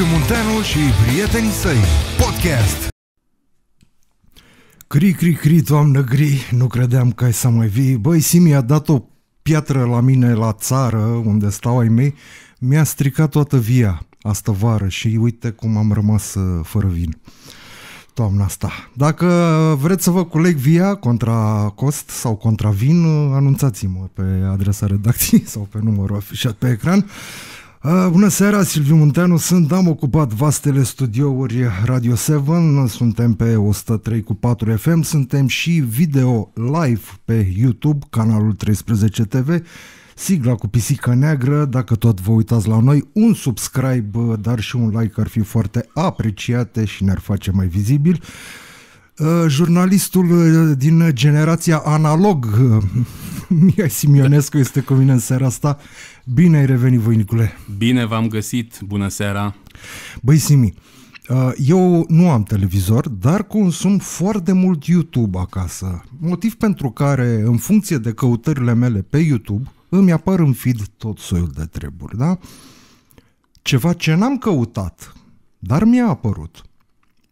Liviu Munteanu și prietenii săi. Podcast! Cri, cri, cri, toamnă gri, nu credeam că ai să mai vii. Băi, Simi a dat o piatră la mine la țară, unde stau ai mei, mi-a stricat toată via asta vară și uite cum am rămas uh, fără vin toamna asta. Dacă vreți să vă culeg via contra cost sau contra vin, uh, anunțați-mă pe adresa redacției sau pe numărul afișat pe ecran. Uh, Bună seara, Silviu Munteanu sunt, am ocupat vastele studiouri Radio 7, suntem pe 103 cu 4 FM, suntem și video live pe YouTube, canalul 13 TV, sigla cu pisica neagră, dacă tot vă uitați la noi, un subscribe, dar și un like ar fi foarte apreciate și ne-ar face mai vizibil. Uh, jurnalistul uh, din generația analog, uh, Mihai Simionescu, da. este cu mine în seara asta. Bine ai revenit, Voinicule! Bine v-am găsit! Bună seara! Băi, Simi, eu nu am televizor, dar consum foarte mult YouTube acasă. Motiv pentru care, în funcție de căutările mele pe YouTube, îmi apar în feed tot soiul de treburi, da? Ceva ce n-am căutat, dar mi-a apărut –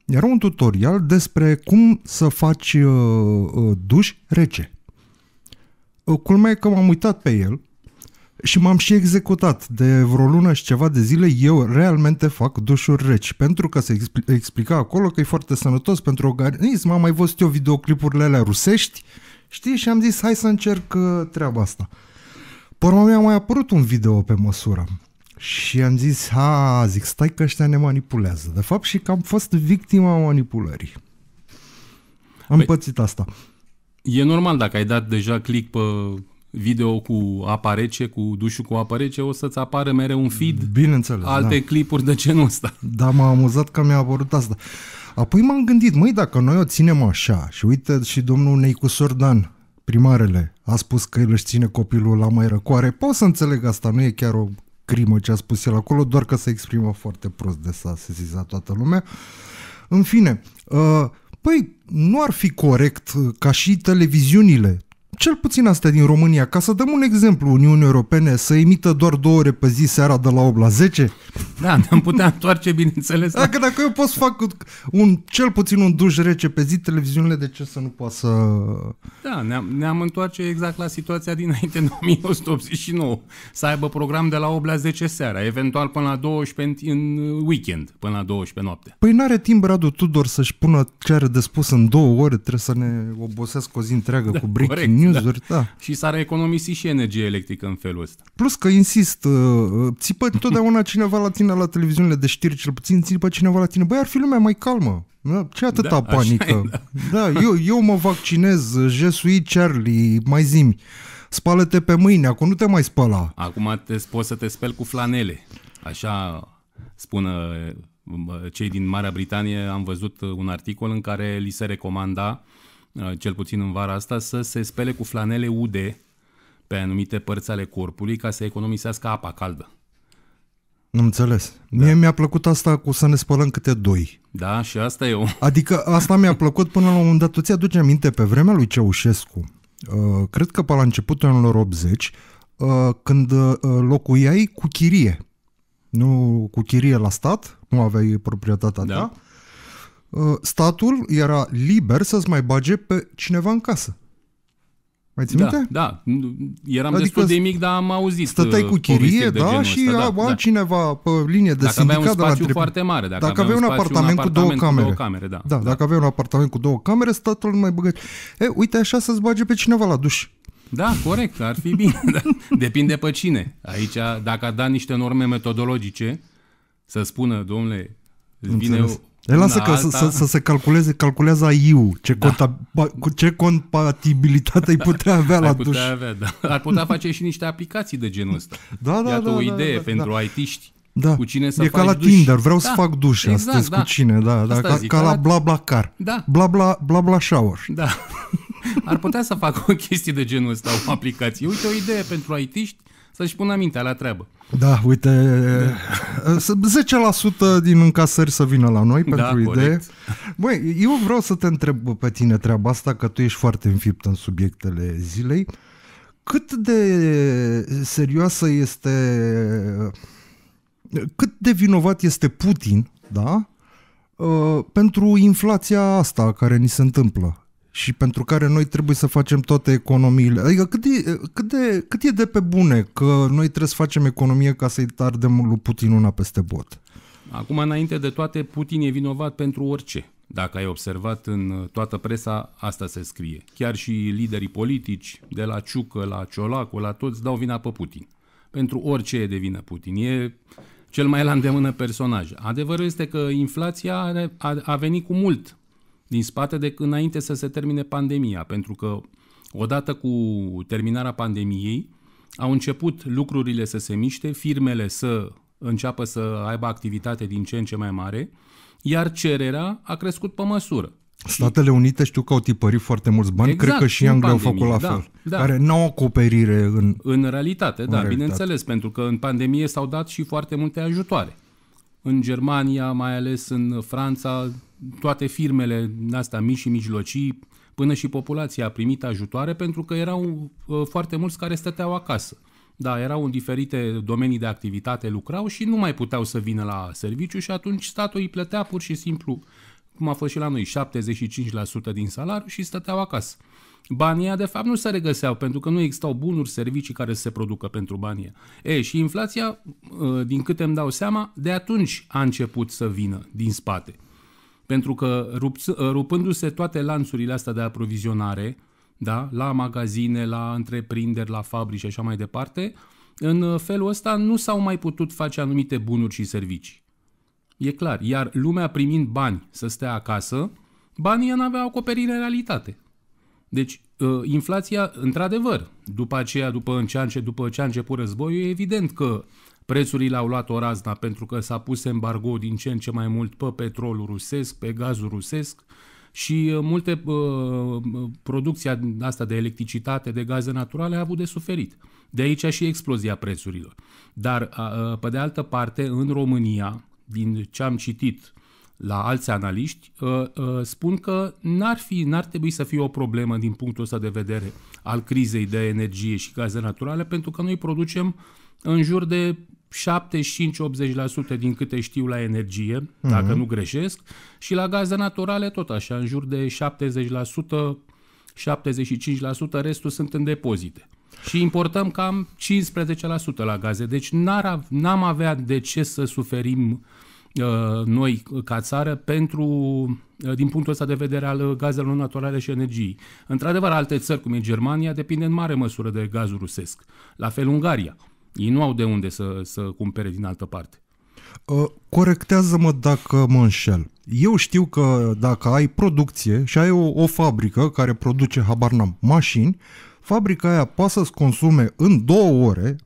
era un tutorial despre cum să faci uh, uh duș rece. Uh, culmea e că m-am uitat pe el și m-am și executat. De vreo lună și ceva de zile eu realmente fac dușuri reci, pentru că se explica acolo că e foarte sănătos pentru organism. Am mai văzut eu videoclipurile alea rusești, știi, și am zis hai să încerc uh, treaba asta. Pe urmă mi-a mai apărut un video pe măsură și am zis, ha, zic, stai că ăștia ne manipulează. De fapt, și că am fost victima manipulării. Am păi, pățit asta. E normal, dacă ai dat deja click pe video cu apă rece, cu dușul cu apă rece, o să-ți apară mereu un feed Bineînțeles, alte da. clipuri de genul ăsta. Da, m-a amuzat că mi-a apărut asta. Apoi m-am gândit, măi, dacă noi o ținem așa și uite și domnul Neicu Sordan, primarele, a spus că el își ține copilul la mai răcoare, pot să înțeleg asta, nu e chiar o crimă ce a spus el acolo, doar că se exprimă foarte prost de s-a sesizat toată lumea. În fine, uh, păi nu ar fi corect uh, ca și televiziunile cel puțin asta din România. Ca să dăm un exemplu Uniunii Europene, să emită doar două ore pe zi seara de la 8 la 10? Da, ne-am putea întoarce, bineînțeles. Dacă, dacă eu pot să fac un, cel puțin un duș rece pe zi, televiziunile de ce să nu poată să... Da, ne-am, ne-am întoarce exact la situația dinainte de 1989. Să aibă program de la 8 la 10 seara, eventual până la 12 în weekend, până la 12 noapte. Păi n-are timp Radu Tudor să-și pună ce are de spus în două ore, trebuie să ne obosească o zi întreagă da, cu breaking corect. news newsuri, da. da. Și s-ar economisi și energie electrică în felul ăsta. Plus că, insist, uh, țipă totdeauna cineva la tine la televiziunile de știri, cel puțin țipă cineva la tine, băi, ar fi lumea mai calmă. Ce atâta da, panică? E, da. da, eu, eu mă vaccinez, jesui Charlie, mai zimi. Spală-te pe mâini, acum nu te mai spăla. Acum te, poți să te speli cu flanele. Așa spună uh, cei din Marea Britanie, am văzut un articol în care li se recomanda uh, Uh, cel puțin în vara asta, să se spele cu flanele ude pe anumite părți ale corpului ca să economisească apa caldă. Nu înțeles. Da. Mie mi-a plăcut asta cu să ne spălăm câte doi. Da, și asta e o... Adică asta mi-a plăcut până la un moment dat. Tu ți aduce aminte pe vremea lui Ceaușescu, uh, cred că pe la începutul anilor 80, uh, când locuiai cu chirie. Nu cu chirie la stat, nu aveai proprietatea da. ta Uh, statul era liber să-ți mai bage pe cineva în casă. Mai ți da, minte? Da, eram adică destul de mic, dar am auzit Stăteai cu uh, chirie, da, și ăsta, da, da. altcineva da. pe linie de dacă sindicat Dacă aveai un spațiu de la foarte mare, dacă, dacă aveai un, un apartament, cu, două camere. cu două camere. Da, da, da. dacă aveai un apartament cu două camere, statul nu mai băgă. E, uite așa să-ți bage pe cineva la duș. Da, corect, ar fi bine. da. Depinde pe cine. Aici, dacă a dat niște norme metodologice, să spună, domnule, vine Lasă că să, să, să se calculeze, calculează IU, ce, da. conta, ce compatibilitate ai putea avea la ai putea duș. Avea, da. Ar putea face și niște aplicații de genul ăsta. Da, da, Iată da, o da, idee da, da, pentru da. IT-ști. Da. Cu cine să e ca la duși. Tinder, vreau da. să fac duș exact, astăzi da. cu cine, da, da ca, zic, ca la bla bla car. Da. Bla bla bla bla shower. Da. Ar putea să fac o chestie de genul ăsta, o aplicație. Uite o idee pentru IT-ști să-și pună mintea la treabă. Da, uite, 10% din încasări să vină la noi da, pentru da, idee. Băi, eu vreau să te întreb pe tine treaba asta, că tu ești foarte înfipt în subiectele zilei. Cât de serioasă este, cât de vinovat este Putin, da? Ă, pentru inflația asta care ni se întâmplă și pentru care noi trebuie să facem toate economiile. Adică cât e, cât de, cât e de pe bune că noi trebuie să facem economie ca să-i tardem lui Putin una peste bot. Acum, înainte de toate, Putin e vinovat pentru orice. Dacă ai observat în toată presa, asta se scrie. Chiar și liderii politici, de la Ciucă, la Ciolacu, la toți, dau vina pe Putin. Pentru orice e de vină Putin. E cel mai la îndemână personaj. Adevărul este că inflația a venit cu mult din spate de înainte să se termine pandemia, pentru că odată cu terminarea pandemiei au început lucrurile să se miște, firmele să înceapă să aibă activitate din ce în ce mai mare, iar cererea a crescut pe măsură. Statele Unite știu că au tipărit foarte mulți bani, exact, cred că exact, și Anglia au făcut la da, fel, da. da. care nu au acoperire în... În realitate, în da, realitate. bineînțeles, pentru că în pandemie s-au dat și foarte multe ajutoare în Germania, mai ales în Franța, toate firmele astea mici și mijlocii, până și populația a primit ajutoare pentru că erau uh, foarte mulți care stăteau acasă. Da, erau în diferite domenii de activitate, lucrau și nu mai puteau să vină la serviciu și atunci statul îi plătea pur și simplu, cum a fost și la noi, 75% din salariu și stăteau acasă banii de fapt nu se regăseau pentru că nu existau bunuri, servicii care să se producă pentru banii E, și inflația, uh, din câte îmi dau seama, de atunci a început să vină din spate. Pentru că rup, uh, rupându-se toate lanțurile astea de aprovizionare, da, la magazine, la întreprinderi, la fabrici și așa mai departe, în uh, felul ăsta nu s-au mai putut face anumite bunuri și servicii. E clar. Iar lumea primind bani să stea acasă, banii n-aveau acoperire în realitate. Deci, uh, inflația, într-adevăr, după aceea, după ce a început, după ce a început războiul, e evident că prețurile au luat o razna pentru că s-a pus embargo din ce în ce mai mult pe petrolul rusesc, pe gazul rusesc și uh, multe uh, producția asta de electricitate, de gaze naturale a avut de suferit. De aici și explozia prețurilor. Dar, uh, uh, pe de altă parte, în România, din ce am citit, la alți analiști, uh, uh, spun că n-ar, fi, n-ar trebui să fie o problemă din punctul ăsta de vedere al crizei de energie și gaze naturale, pentru că noi producem în jur de 75-80% din câte știu la energie, mm-hmm. dacă mhm. nu greșesc, și la gaze naturale tot așa, în jur de 70%, 75%, restul sunt în depozite. Și importăm cam 15% la gaze, deci n-ar, n-am avea de ce să suferim uh, Uh, noi ca țară pentru, uh, din punctul ăsta de vedere al uh, gazelor naturale și energiei. Într-adevăr, alte țări, cum e Germania, depinde în mare măsură de gazul rusesc. La fel Ungaria. Ei nu au de unde să, să cumpere din altă parte. Corectează-mă dacă mă înșel. Eu știu că dacă ai producție și ai o, o fabrică care produce, habar n-am, mașini, fabrica aia poate să-ți consume în două ore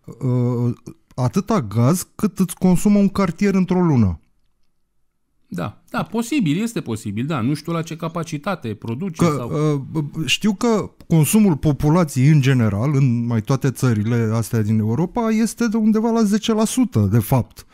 atâta gaz cât îți consumă un cartier într-o lună. Da, da, posibil, este posibil, da. Nu știu la ce capacitate produce. Că, sau... Uh, știu că consumul populației în general, în mai toate țările astea din Europa, este de undeva la 10%, de fapt.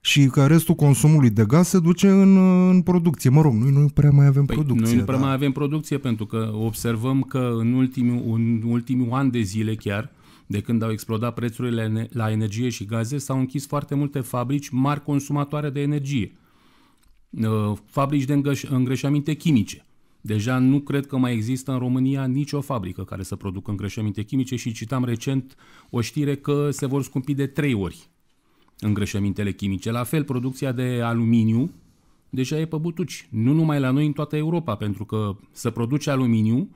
Și că restul consumului de gaz se duce în, uh, în producție. Mă rog, noi nu prea mai avem păi, producție. Noi nu prea da. mai avem producție pentru că observăm că în ultimul, în ultimul an de zile chiar, de când au explodat prețurile la energie și gaze, s-au închis foarte multe fabrici mari consumatoare de energie Uh, fabrici de îngrășăminte chimice. Deja nu cred că mai există în România nicio fabrică care să producă îngreșăminte chimice și citam recent o știre că se vor scumpi de trei ori îngreșămintele chimice. La fel, producția de aluminiu deja e pe butuci. Nu numai la noi, în toată Europa, pentru că să produce aluminiu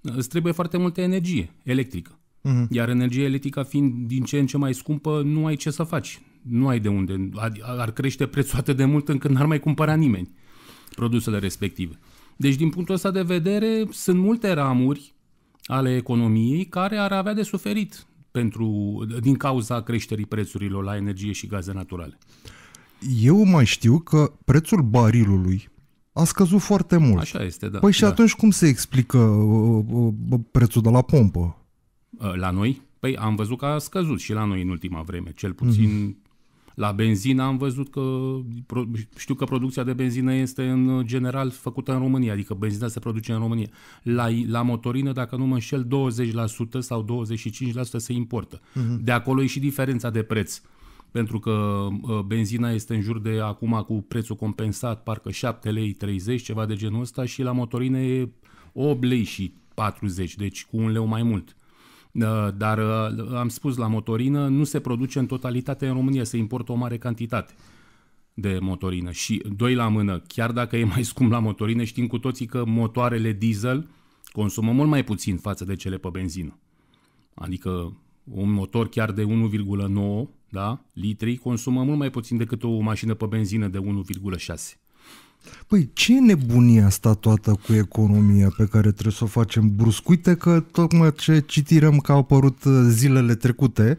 îți trebuie foarte multă energie electrică. Uh-huh. Iar energia electrică fiind din ce în ce mai scumpă, nu ai ce să faci nu ai de unde. Ar crește prețul atât de mult încât n-ar mai cumpăra nimeni produsele respective. Deci, din punctul ăsta de vedere, sunt multe ramuri ale economiei care ar avea de suferit pentru, din cauza creșterii prețurilor la energie și gaze naturale. Eu mai știu că prețul barilului a scăzut foarte mult. Așa este, da. Păi și da. atunci cum se explică uh, uh, uh, prețul de la pompă? La noi? Păi am văzut că a scăzut și la noi în ultima vreme, cel puțin mm-hmm la benzină am văzut că știu că producția de benzină este în general făcută în România, adică benzina se produce în România. La, la motorină, dacă nu mă înșel, 20% sau 25% se importă. Uh-huh. De acolo e și diferența de preț. Pentru că uh, benzina este în jur de acum cu prețul compensat, parcă 7 lei 30, ceva de genul ăsta, și la motorină e 8 lei și 40, deci cu un leu mai mult. Ă, dar ă, am spus la motorină, nu se produce în totalitate în România, se importă o mare cantitate de motorină. Și doi la mână, chiar dacă e mai scump la motorină, știm cu toții că motoarele diesel consumă mult mai puțin față de cele pe benzină. Adică un motor chiar de 1,9 da, litri consumă mult mai puțin decât o mașină pe benzină de 1,6. Păi, ce e nebunia asta toată cu economia pe care trebuie să o facem brusc? Uite că tocmai ce citirăm că au apărut uh, zilele trecute,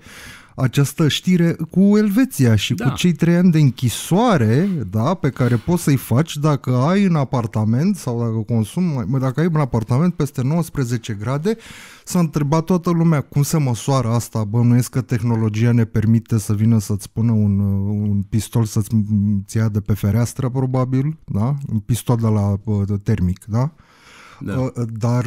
această știre cu Elveția și da. cu cei trei ani de închisoare da, pe care poți să-i faci dacă ai în apartament sau dacă consumi, dacă ai un apartament peste 19 grade, S-a întrebat toată lumea cum se măsoară asta, bănuiesc că tehnologia ne permite să vină să-ți pună un, uh, un pistol să-ți ia de pe fereastră, probabil, da? Un pistol de la de uh, termic, da? da. Uh, dar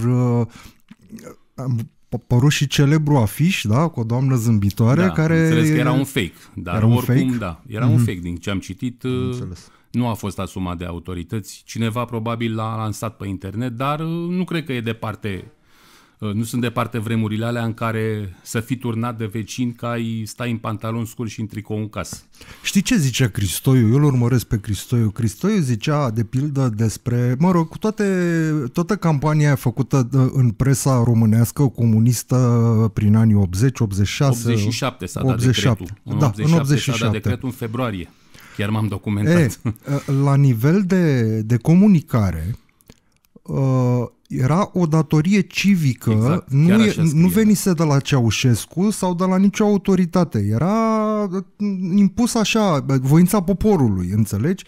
părut și celebru afiș, da, cu o doamnă zâmbitoare da, care... Înțeles că era un fake, dar era oricum, un fake? da, era mm-hmm. un mhm. fake din ce am citit. Înțeles. Nu a fost asumat de autorități. Cineva probabil l-a lansat pe internet, dar nu cred că e departe Uh, nu sunt departe vremurile alea în care să fii turnat de vecini ca ai stai în pantalon scurt și în tricou în casă. Știi ce zicea Cristoiu? Eu îl urmăresc pe Cristoiu. Cristoiu zicea, de pildă, despre, mă rog, cu toate, toată campania făcută uh, în presa românească comunistă uh, prin anii 80, 86... 87 s-a dat 87. decretul. În da, 87 în 87 s-a dat decretul în februarie. Chiar m-am documentat. E, la nivel de, de comunicare, era o datorie civică, exact, nu, e, nu venise de la Ceaușescu sau de la nicio autoritate, era mm, impus așa, voința poporului, înțelegi?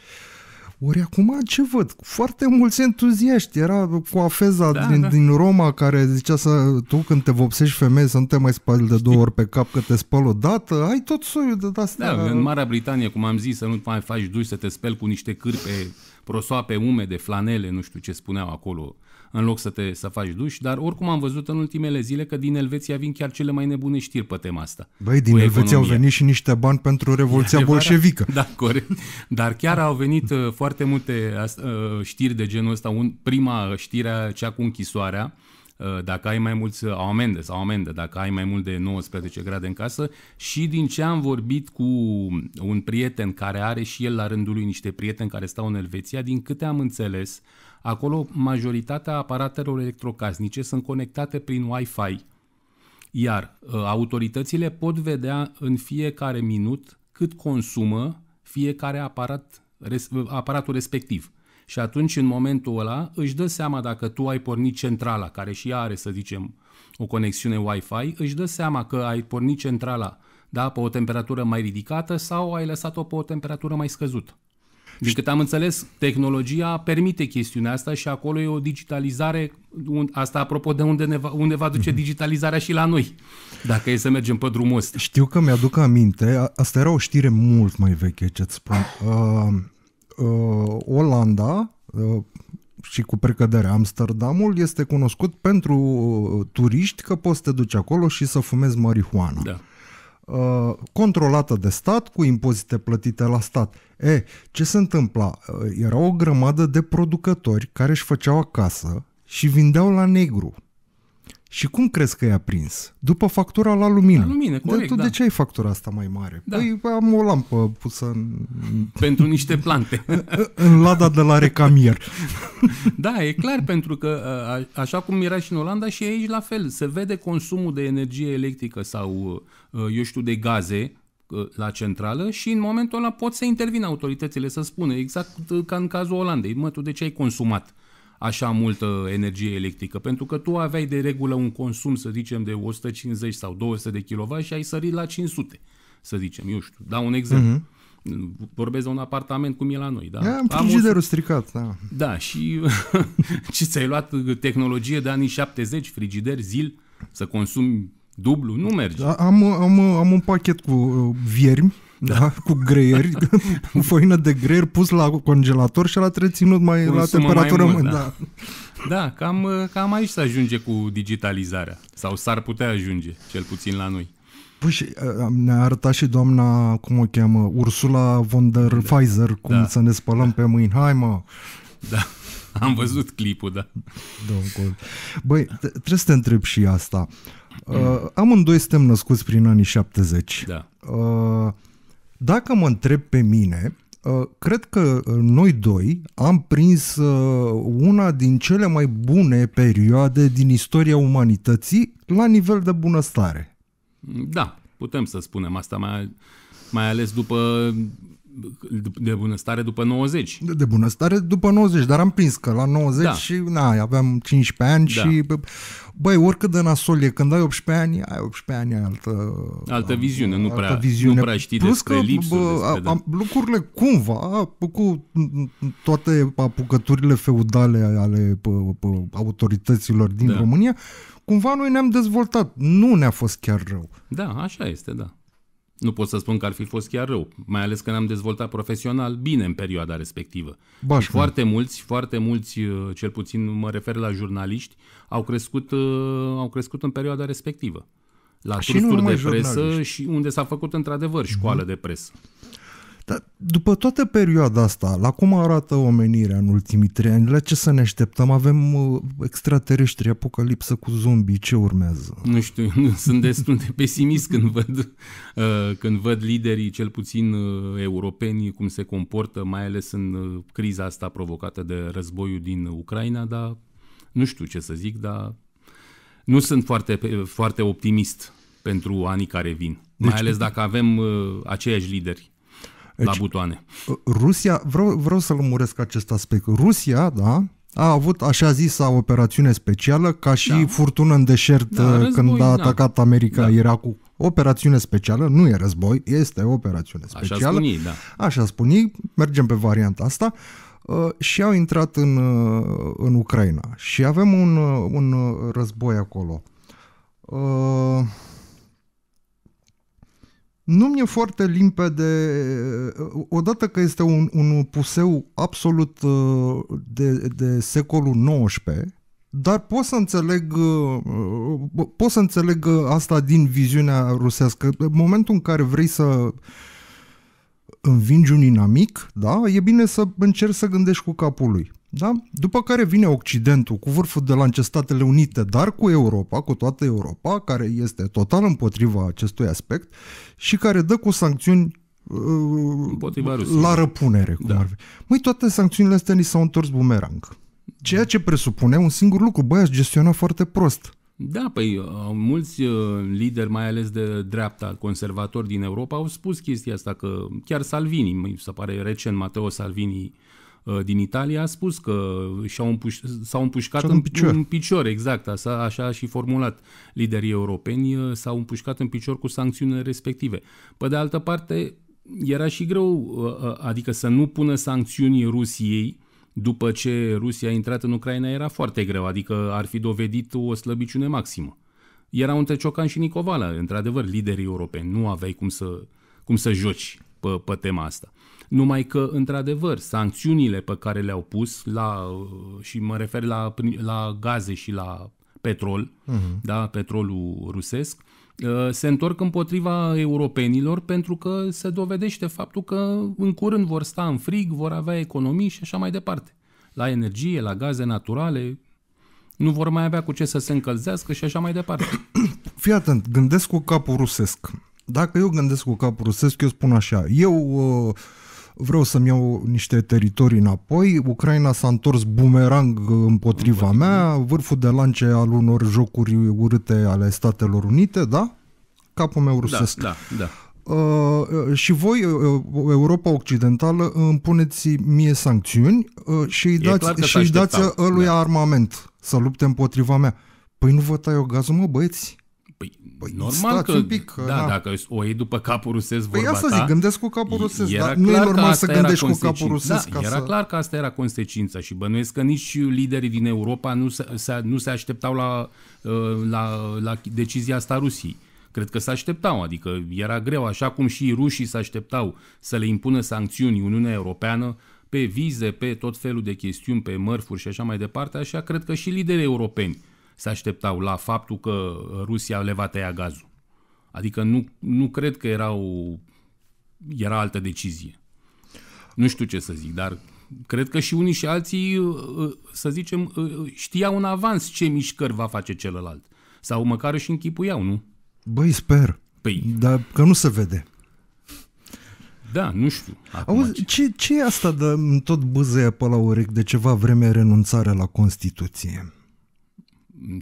Ori acum ce văd? Foarte mulți entuziaști. Era cu afeza da, din, da. din Roma care zicea să tu când te vopsești femeie să nu te mai spali de două ori pe cap că te spăl o dată. Ai tot soiul de astea. Da, în Marea Britanie, cum am zis, să nu mai faci duș, să te speli cu niște cârpe prosoape, umede de flanele, nu știu ce spuneau acolo în loc să te să faci duș, dar oricum am văzut în ultimele zile că din Elveția vin chiar cele mai nebune știri pe tema asta. Băi, din Elveția au venit și niște bani pentru Revoluția Adevărat? Bolșevică. Da, corect. Dar chiar au venit uh, foarte multe uh, știri de genul ăsta. Un, prima știrea, cea cu închisoarea, uh, dacă ai mai mulți, au amende sau amende, dacă ai mai mult de 19 grade în casă și din ce am vorbit cu un prieten care are și el la rândul lui niște prieteni care stau în Elveția, din câte am înțeles, Acolo majoritatea aparatelor electrocasnice sunt conectate prin Wi-Fi, iar ă, autoritățile pot vedea în fiecare minut cât consumă fiecare aparat, aparatul respectiv. Și atunci, în momentul ăla, își dă seama dacă tu ai pornit centrala, care și ea are, să zicem, o conexiune Wi-Fi, își dă seama că ai pornit centrala da, pe o temperatură mai ridicată sau ai lăsat-o pe o temperatură mai scăzută. Din câte am înțeles, tehnologia permite chestiunea asta și acolo e o digitalizare, asta apropo de unde ne va, unde va duce mhm. digitalizarea și la noi, dacă e să mergem pe drumul ăsta. Știu că mi-aduc aminte, asta era o știre mult mai veche, ce-ți spun. Ah. Uh, uh, Olanda, uh, și cu precădere Amsterdamul este cunoscut pentru uh, turiști că poți să te duci acolo și să fumezi marihuana. Da. Uh, controlată de stat, cu impozite plătite la stat. E, ce se întâmpla? Uh, era o grămadă de producători care își făceau acasă și vindeau la negru și cum crezi că i-a prins? După factura la lumină. La lumină, corect, de, tu da. de ce ai factura asta mai mare? Da. Păi am o lampă pusă în... Pentru niște plante. în lada de la recamier. da, e clar, pentru că ă, așa cum era și în Olanda și aici la fel. Se vede consumul de energie electrică sau, ă, ă, eu știu, de gaze la centrală și în momentul ăla pot să intervină autoritățile să spună, exact ca în cazul Olandei, mă, tu de ce ai consumat? așa multă energie electrică, pentru că tu aveai de regulă un consum, să zicem, de 150 sau 200 de kW și ai sărit la 500, să zicem, eu știu, dau un exemplu. Uh-huh. Vorbesc de un apartament cum e la noi, da? Ia, am frigiderul o... stricat, da. Da, și ce ți-ai luat uh, tehnologie de anii 70, frigider, zil, să consumi dublu, nu merge. Da, am, am, am un pachet cu uh, viermi da. da? cu greieri, cu făină de greier pus la congelator și l-a treținut mai Consumă la temperatură. Mai mult, da. da. Da, cam, cam aici se ajunge cu digitalizarea. Sau s-ar putea ajunge, cel puțin la noi. Păi și uh, ne-a arătat și doamna, cum o cheamă, Ursula von der da. cum da. să ne spălăm da. pe mâini. Hai mă! Da, am văzut clipul, da. Domnul. Băi, trebuie să te întreb și asta. Mm. Uh, amândoi suntem născuți prin anii 70. Da. Uh, dacă mă întreb pe mine, uh, cred că uh, noi doi am prins uh, una din cele mai bune perioade din istoria umanității la nivel de bunăstare. Da, putem să spunem asta, mai, mai ales după de bunăstare după 90. De, de bunăstare după 90, dar am prins că la 90 da. și na, aveam 15 ani da. și băi, oricât de nasol e, când ai 18 ani, ai 18 ani, ai altă altă viziune, altă nu prea, viziune. nu prea știi Plus despre că, lipsuri, bă, despre, da. am, lucrurile cumva cu toate apucăturile feudale ale bă, bă, autorităților din da. România, cumva noi ne-am dezvoltat. Nu ne-a fost chiar rău. Da, așa este, da. Nu pot să spun că ar fi fost chiar rău, mai ales că ne-am dezvoltat profesional bine în perioada respectivă. Și da. Foarte mulți, foarte mulți, uh, cel puțin mă refer la jurnaliști, au crescut, uh, au crescut în perioada respectivă. La și trusturi de presă jurnaliști. și unde s-a făcut într-adevăr mhm. școală mm-hmm. de presă. Dar după toată perioada asta, la cum arată omenirea în ultimii trei ani, la ce să ne așteptăm? Avem uh, extraterestri, apocalipsă cu zombii, ce urmează? Nu știu, sunt destul de pesimist când văd, uh, când văd liderii, cel puțin uh, europeni, cum se comportă, mai ales în uh, criza asta provocată de războiul din Ucraina, dar nu știu ce să zic, dar nu sunt foarte, foarte optimist pentru anii care vin. Deci, mai ales dacă avem uh, aceiași lideri. Deci, la butoane. Uh, Rusia, vreau, vreau să lămuresc acest aspect. Rusia, da, a avut așa zisa operațiune specială, ca și da. furtună în deșert da, uh, război, când a da. atacat da. America da. Irakul. Operațiune specială, nu e război, este operațiune specială. Așa spun ei, da. Așa spun ei, mergem pe varianta asta. Uh, și au intrat în, în Ucraina și avem un, un război acolo. Uh, nu mi-e foarte limpede, uh, odată că este un, un puseu absolut uh, de, de secolul XIX, dar pot să înțeleg uh, pot să înțeleg asta din viziunea rusească. În momentul în care vrei să învingi un inamic, da, e bine să încerci să gândești cu capul lui. Da? După care vine Occidentul cu vârful de la Statele Unite, dar cu Europa, cu toată Europa, care este total împotriva acestui aspect și care dă cu sancțiuni uh, La răpunere, cum da. ar fi. Măi, toate sancțiunile astea ni s-au întors bumerang. Ceea ce presupune un singur lucru, băi, ați gestionat foarte prost. Da, păi uh, mulți uh, lideri, mai ales de dreapta, conservatori din Europa, au spus chestia asta, că chiar Salvini, mi se pare recent, Matteo Salvini, Uh, din Italia a spus că și-au împuș- s-au împușcat în, în picior. în picior, exact, așa, așa și formulat liderii europeni, uh, s-au împușcat în picior cu sancțiunile respective. Pe de altă parte, era și greu, uh, adică să nu pună sancțiuni Rusiei după ce Rusia a intrat în Ucraina era foarte greu, adică ar fi dovedit o slăbiciune maximă. Erau între Ciocan și Nicovala, într-adevăr, liderii europeni, nu aveai cum să, cum să joci pe, pe tema asta. Numai că, într-adevăr, sancțiunile pe care le-au pus, la, uh, și mă refer la, la gaze și la petrol, uh-huh. da, petrolul rusesc, uh, se întorc împotriva europenilor pentru că se dovedește faptul că în curând vor sta în frig, vor avea economii și așa mai departe. La energie, la gaze naturale, nu vor mai avea cu ce să se încălzească și așa mai departe. Fii atent, gândesc cu capul rusesc. Dacă eu gândesc cu capul rusesc, eu spun așa, eu uh, vreau să-mi iau niște teritorii înapoi, Ucraina s-a întors bumerang împotriva mea, vârful de lance al unor jocuri urâte ale Statelor Unite, da? Capul meu da, rusesc. Da, da, da. Uh, și voi, uh, uh, Europa Occidentală, împuneți mie sancțiuni uh, și îi dați, și i dați lui da. armament să lupte împotriva mea. Păi nu vă tai o gazul, mă băieți? Păi, normal că, un pic, da, da, dacă o iei după capul rusesc păi vorba asta zic, gândesc cu capul rusesc, dar nu e normal să gândești cu capul rusesc. Da, ca era să... clar că asta era consecința și bănuiesc că nici liderii din Europa nu se, se, nu se așteptau la, uh, la, la decizia asta Rusiei cred că se așteptau, adică era greu, așa cum și rușii se așteptau să le impună sancțiuni Uniunea Europeană pe vize, pe tot felul de chestiuni, pe mărfuri și așa mai departe, așa cred că și liderii europeni se așteptau la faptul că Rusia le va tăia gazul. Adică nu, nu cred că era o era altă decizie. Nu știu ce să zic, dar cred că și unii și alții, uh, uh, să zicem, uh, știau în avans ce mișcări va face celălalt. Sau măcar își închipuiau, nu? Băi, sper. Păi. Dar că nu se vede. Da, nu știu. Auzi, ce, ce e asta de tot bâzăia pe la urechi de ceva vreme renunțare la Constituție?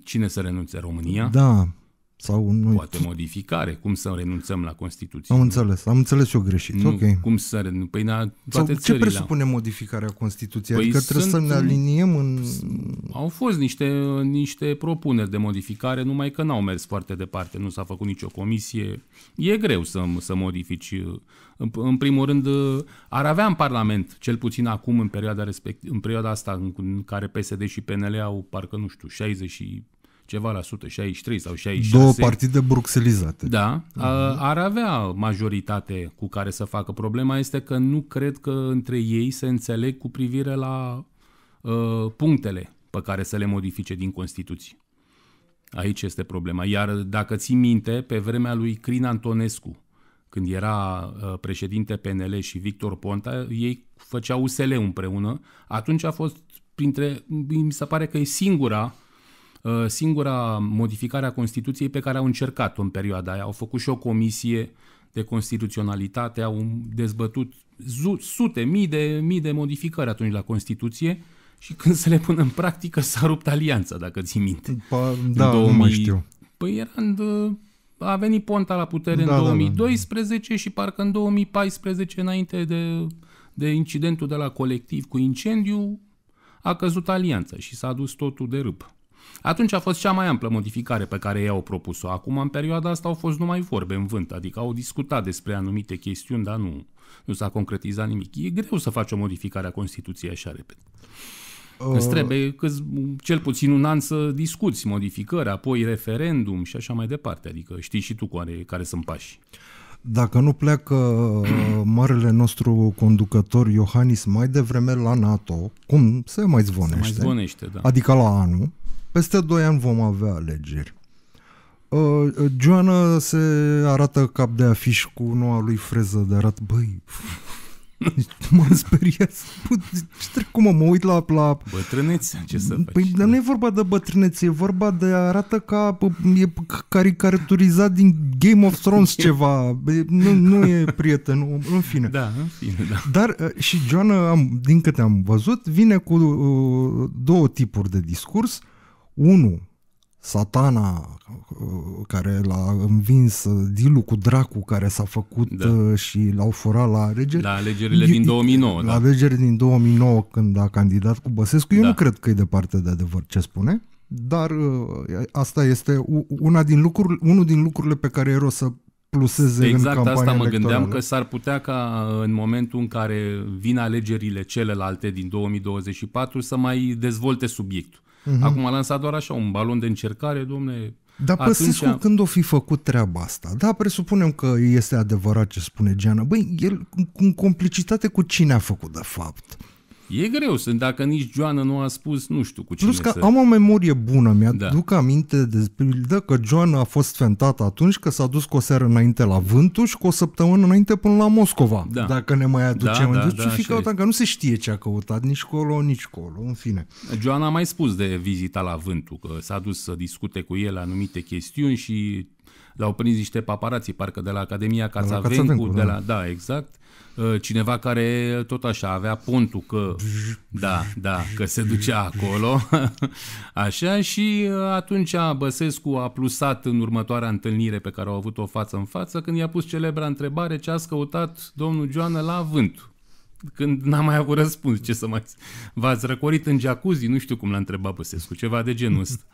cine să renunțe? România? Da, sau nu... Poate modificare, cum să renunțăm la Constituție. Am înțeles, am înțeles și eu greșit, nu, ok. Cum să renunțăm? Păi, toate sau ce țările... presupune modificarea Constituției? Păi adică sunt, trebuie să ne aliniem în... Au fost niște, niște propuneri de modificare, numai că n-au mers foarte departe, nu s-a făcut nicio comisie. E greu să, să modifici. În, în primul rând, ar avea în Parlament, cel puțin acum, în perioada, respect, în perioada asta în, în care PSD și PNL au, parcă, nu știu, 60 și ceva la sută, 63 sau 66. Două partide bruxelizate. Da, uh-huh. ar avea majoritate cu care să facă. Problema este că nu cred că între ei se înțeleg cu privire la uh, punctele pe care să le modifice din Constituție. Aici este problema. Iar dacă ții minte, pe vremea lui Crin Antonescu, când era ă, președinte PNL și Victor Ponta, ei făceau USL împreună. Atunci a fost printre, mi se pare că e singura uh, Uh, singura modificare a Constituției pe care au încercat-o în perioada aia. Au făcut și o comisie de constituționalitate, au dezbătut sute, mii de, mii de modificări atunci la Constituție și când se le pun în practică s-a rupt alianța, dacă ți minte. Pa, da, 2000... nu mai știu. Păi era în uh, a venit Ponta la putere da, în 2012 da, da, da. și parcă în 2014, înainte de, de incidentul de la colectiv cu incendiu, a căzut alianța și s-a dus totul de râp. Atunci a fost cea mai amplă modificare pe care ei au propus-o. Acum, în perioada asta, au fost numai vorbe în vânt, adică au discutat despre anumite chestiuni, dar nu, nu s-a concretizat nimic. E greu să faci o modificare a Constituției așa repede. Uh... Îți trebuie că cel puțin un an să discuți modificări, apoi referendum și așa mai departe. Adică știi și tu care, care sunt pași. Dacă nu pleacă uh, marele nostru conducător Iohannis mai devreme la NATO, cum se mai zvonește? Se mai zvonește, da. Adică la anul, peste 2 ani vom avea alegeri. Uh, uh, Joana se arată cap de afiș cu noua lui freză de arat. Băi, mă speriați. Bă, ce cum mă, mă uit la... la... Bătrânețe, ce să faci? dar nu e vorba de bătrânețe, e vorba de... Arată ca... E caricaturizat din Game of Thrones ceva. Nu, nu e prieten, în fine. Da, în fine, da. Dar uh, și Joana, din câte am văzut, vine cu două tipuri de discurs. Uh, 1. Satana uh, care l-a învins, uh, dilu cu dracu care s-a făcut da. Uh, și l-au furat la alegeri. La alegerile eu, din 2009. La da. alegerile din 2009 când a candidat cu Băsescu, eu da. nu cred că e departe de adevăr ce spune, dar asta este una din lucruri, unul din lucrurile pe care era să pluseze exact în campania asta mă gândeam că s-ar putea ca în momentul în care vin alegerile celelalte din 2024 să mai dezvolte subiectul. Uh-huh. Acum a lansat doar așa un balon de încercare, domne. Dar Păsescu, am... când o fi făcut treaba asta? Da, presupunem că este adevărat ce spune Geana. Băi, el în complicitate cu cine a făcut de fapt? E greu, sunt dacă nici Joana nu a spus, nu știu cu cine Plus că să... am o memorie bună, mi-aduc da. aminte de pildă că Joana a fost fentată atunci că s-a dus cu o seară înainte la Vântu și cu o săptămână înainte până la Moscova, da. dacă ne mai aducem da, da, da, și că nu se știe ce a căutat nici colo, nici colo, în fine. Joana a mai spus de vizita la Vântu, că s-a dus să discute cu el anumite chestiuni și L-au prins niște paparații, parcă de la Academia Cațavencu, de, la, da, da exact, uh, cineva care tot așa avea pontul că, da, da, că se ducea acolo, așa, și uh, atunci Băsescu a plusat în următoarea întâlnire pe care au avut-o față în față, când i-a pus celebra întrebare ce a căutat domnul Joană la vânt când n-am mai avut răspuns, ce să mai... V-ați răcorit în jacuzzi? Nu știu cum l-a întrebat Băsescu, ceva de genul ăsta.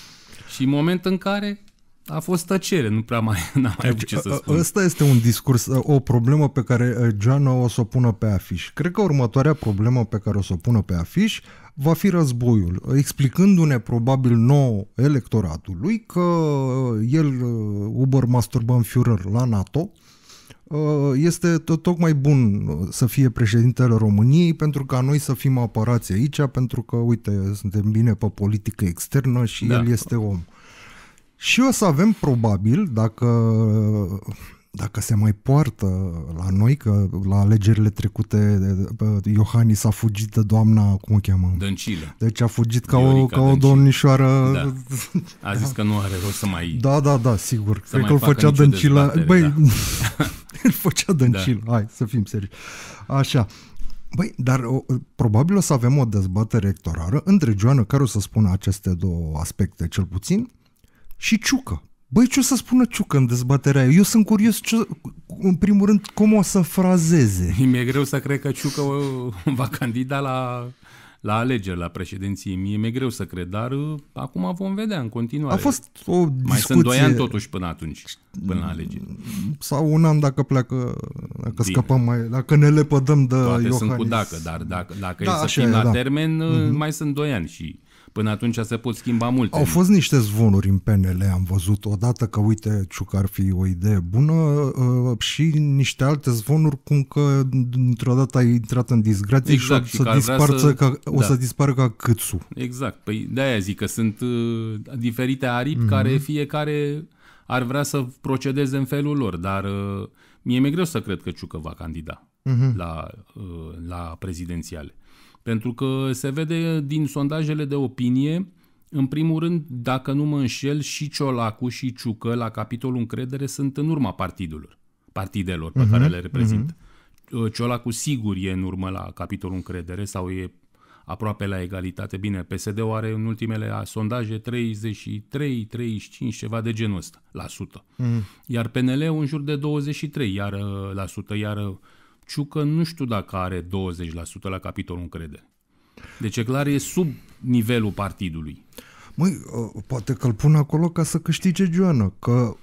și moment în care a fost tăcere, nu prea mai n-am mai avut ce să ă, spun. Ăsta este un discurs, ă, o problemă pe care ă, Geana o să o pună pe afiș. Cred că următoarea problemă pe care o să o pună pe afiș va fi războiul, explicându-ne probabil nou electoratului că el, Uber Masturban Führer la NATO, este tot, tocmai bun să fie președintele României pentru ca noi să fim apărați aici, pentru că, uite, suntem bine pe politică externă și da. el este om. Și o să avem probabil, dacă, dacă se mai poartă la noi, că la alegerile trecute Iohannis a fugit de doamna, cum o cheamă? Dăncilă. Deci a fugit ca o, ca o domnișoară. Da. A zis da. că nu are rost să mai... Da, da, da, sigur. Să Cred că îl făcea Dăncilă. Băi, da. îl făcea Dăncilă. Da. Hai, să fim serioși. Așa. Băi, dar o, probabil o să avem o dezbatere electorală între Joana care o să spună aceste două aspecte, cel puțin, și Ciucă. Băi, ce o să spună Ciucă în dezbaterea Eu sunt curios, ce, în primul rând, cum o să frazeze. Mi-e greu să cred că Ciucă uh, va candida la, la alegeri, la președinție. Mie mi-e greu să cred, dar uh, acum vom vedea în continuare. A fost o discuție... Mai sunt doi ani totuși până atunci, până la alegeri. Sau un an dacă pleacă, dacă Bine. scăpăm mai... Dacă ne lepădăm de Toate Iohannis. sunt cu dacă, dar dacă, dacă da, e să fim e, la da. termen, mm-hmm. mai sunt doi ani și Până atunci se pot schimba multe. Au fost niște zvonuri în PNL, am văzut odată că, uite, Ciuc ar fi o idee bună uh, și niște alte zvonuri cum că dintr-o dată ai intrat în disgrație exact, și, o să, disparță, să... Ca, o da. să dispară ca câțu. Exact, păi de-aia zic că sunt uh, diferite aripi mm-hmm. care fiecare ar vrea să procedeze în felul lor, dar uh, mie mi-e greu să cred că Ciucă va candida uh-huh. la, uh, la prezidențiale. Pentru că se vede din sondajele de opinie, în primul rând, dacă nu mă înșel, și Ciolacu și Ciucă, la capitolul încredere, sunt în urma partidelor, partidelor uh-huh, pe mhm, care le reprezintă. Mhm. Uh-huh. Ciolacu sigur e în urmă la capitolul încredere sau e aproape la egalitate. Bine, PSD-ul are în ultimele sondaje 33, 35, ceva de genul ăsta, la sută. Uh-huh. Iar PNL-ul în jur de 23, iar la sută, iar Ciucă nu știu dacă are 20% la capitolul încredere. Deci e clar, e sub nivelul partidului. Măi, ă, poate că îl pun acolo ca să câștige Joana, că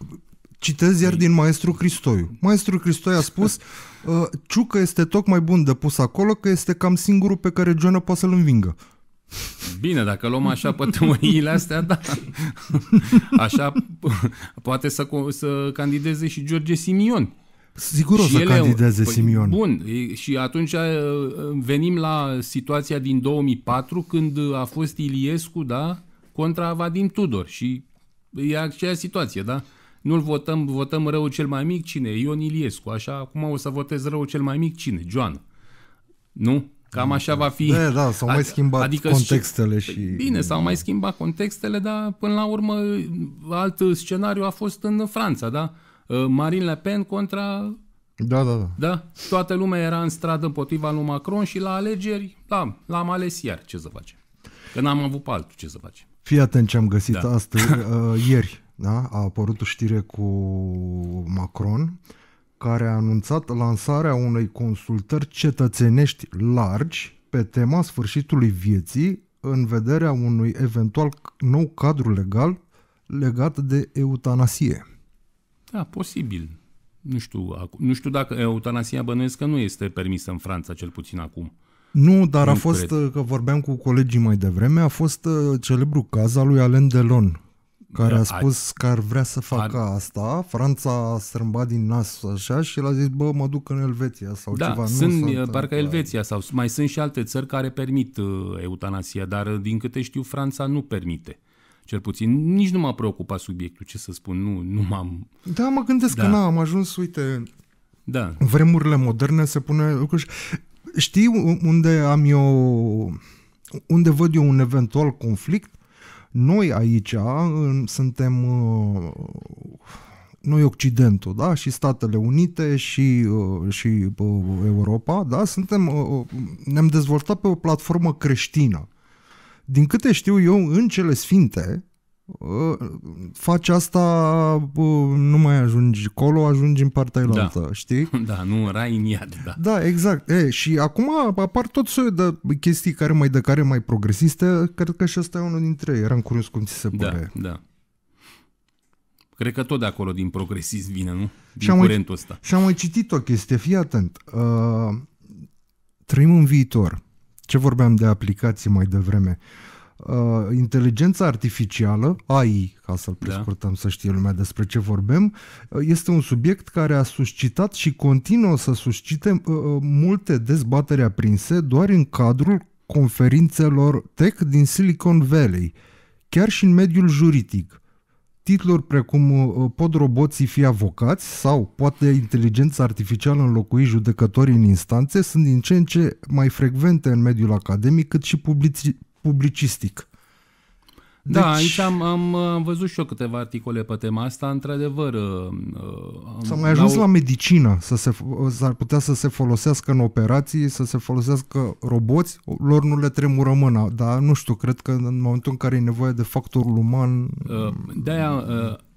Citez iar din Maestru Cristoiu. Maestru Cristoiu a spus ă, Ciucă este tocmai bun de pus acolo că este cam singurul pe care Joana poate să-l învingă. Bine, dacă luăm așa pătămâniile astea, da. Așa poate să, să candideze și George Simion Sigur o să candideze păi, Simion. Bun, și atunci venim la situația din 2004 când a fost Iliescu, da, contra Vadim Tudor și e aceea situație, da? Nu-l votăm, votăm rău cel mai mic cine? Ion Iliescu, așa, acum o să votez rău cel mai mic cine? Joan. Nu? Cam așa va fi. Da, da, s-au mai schimbat adică contextele păi, și... Bine, s-au mai schimbat contextele, dar până la urmă alt scenariu a fost în Franța, da? Uh, Marine Le Pen contra... Da, da, da. da? Toată lumea era în stradă împotriva lui Macron și la alegeri, da, l-am ales iar, ce să facem? Că n-am avut pe altul, ce să facem? Fii atent ce am găsit da. astăzi, uh, ieri, da? a apărut o știre cu Macron care a anunțat lansarea unei consultări cetățenești largi pe tema sfârșitului vieții în vederea unui eventual nou cadru legal legat de eutanasie. Da, posibil. Nu știu, nu știu dacă eutanasia bănuiesc că nu este permisă în Franța, cel puțin acum. Nu, dar nu a fost, cred. că vorbeam cu colegii mai devreme, a fost uh, celebru caz al lui Alain Delon, care da, a spus a, că ar vrea să facă ar, asta, Franța a strâmbat din nas așa și el a zis, bă, mă duc în Elveția sau da, ceva. Sunt, nu uh, parcă uh, Elveția sau mai sunt și alte țări care permit eutanasia, dar din câte știu Franța nu permite cel puțin. Nici nu m-a preocupat subiectul, ce să spun, nu, nu m-am... Da, mă gândesc da. că n am ajuns, uite, da. vremurile moderne se pune lucruri... Știi unde am eu... unde văd eu un eventual conflict? Noi aici suntem uh, noi Occidentul, da, și Statele Unite și, uh, și uh, Europa, da, suntem, ne-am dezvoltat pe o platformă creștină. Din câte știu eu, în cele sfinte, ă, faci asta, nu mai ajungi colo, ajungi în partea da. altă, știi? Da, nu rai, în iad, da. Da, exact. E, și acum apar tot soiul de chestii care mai de care mai progresiste, cred că și ăsta e unul dintre ei. Eram curios cum ți se da, pare. Da, da. Cred că tot de acolo, din progresism vine, nu? Din și am curentul ăsta. Și am mai citit o chestie, fii atent. Uh, trăim în viitor ce vorbeam de aplicații mai devreme, uh, inteligența artificială, AI, ca să-l da. prescurtăm da. să știe lumea despre ce vorbim, uh, este un subiect care a suscitat și continuă să suscite uh, uh multe dezbateri aprinse doar în cadrul conferințelor tech din Silicon Valley, chiar și în mediul juridic titluri precum uh, Pot roboții fi avocați sau poate inteligența artificială înlocui judecătorii în instanțe sunt din ce în ce mai frecvente în mediul academic cât și publici- publicistic. Da, deci... aici am, am, am văzut și eu câteva articole pe tema asta, într-adevăr. Uh, uh, S-a mai ajuns la medicină, să se, s-ar putea să se folosească în operații, să se folosească roboți, lor nu le tremură mâna, dar nu știu, cred că în momentul în care e nevoie de factorul uman... Uh, de-aia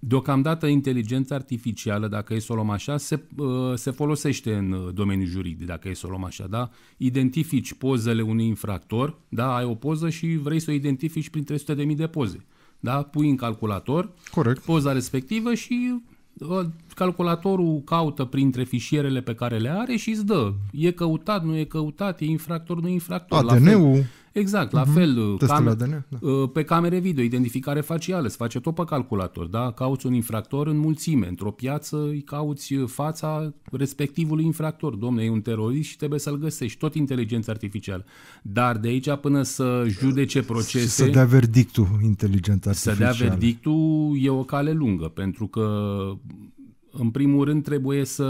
Deocamdată inteligența artificială, dacă e să o luăm așa, se, uh, se folosește în uh, domeniul juridic, dacă e să o luăm așa, da? Identifici pozele unui infractor, da? Ai o poză și vrei să o identifici printre sute de mii de poze, da? Pui în calculator Corect. poza respectivă și uh, calculatorul caută printre fișierele pe care le are și îți dă. E căutat, nu e căutat, e infractor, nu e infractor. ADN-ul. Exact, la uh-huh. fel. Cam, ADN, da. Uh, pe camere video, identificare facială, se face tot pe calculator. Da? Cauți un infractor în mulțime, într-o piață, îi cauți uh, fața respectivului infractor. Domne, e un terorist și trebuie să-l găsești. Tot inteligența artificială. Dar de aici până să judece procese... Să dea verdictul inteligența artificială. Să dea verdictul e o cale lungă, pentru că în primul rând trebuie să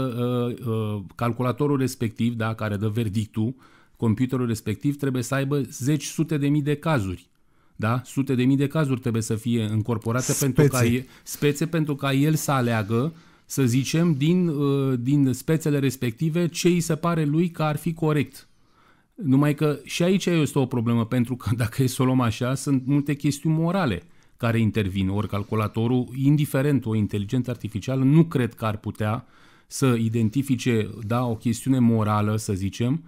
uh, uh, calculatorul respectiv, da, care dă verdictul, Computerul respectiv trebuie să aibă zeci, sute de mii de cazuri. Da? Sute de mii de cazuri trebuie să fie încorporate spețe. pentru ca el, spețe pentru ca el să aleagă să zicem, din, uh, din spețele respective, ce îi se pare lui că ar fi corect. Numai că și aici este o problemă, pentru că dacă e să o luăm așa, sunt multe chestiuni morale care intervin. Ori calculatorul, indiferent o inteligență artificială, nu cred că ar putea să identifice da, o chestiune morală, să zicem,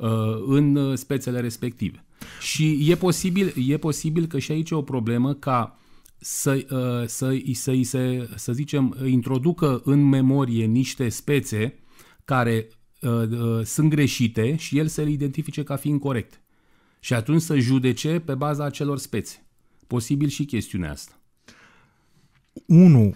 Uh, în uh, spețele respective. Și e posibil, e posibil că și aici e o problemă ca să, uh, să, să, să, să zicem, introducă în memorie niște spețe care sunt greșite și el să le identifice ca fiind corecte. Și atunci să judece pe baza acelor spețe. Posibil și chestiunea asta. Unu,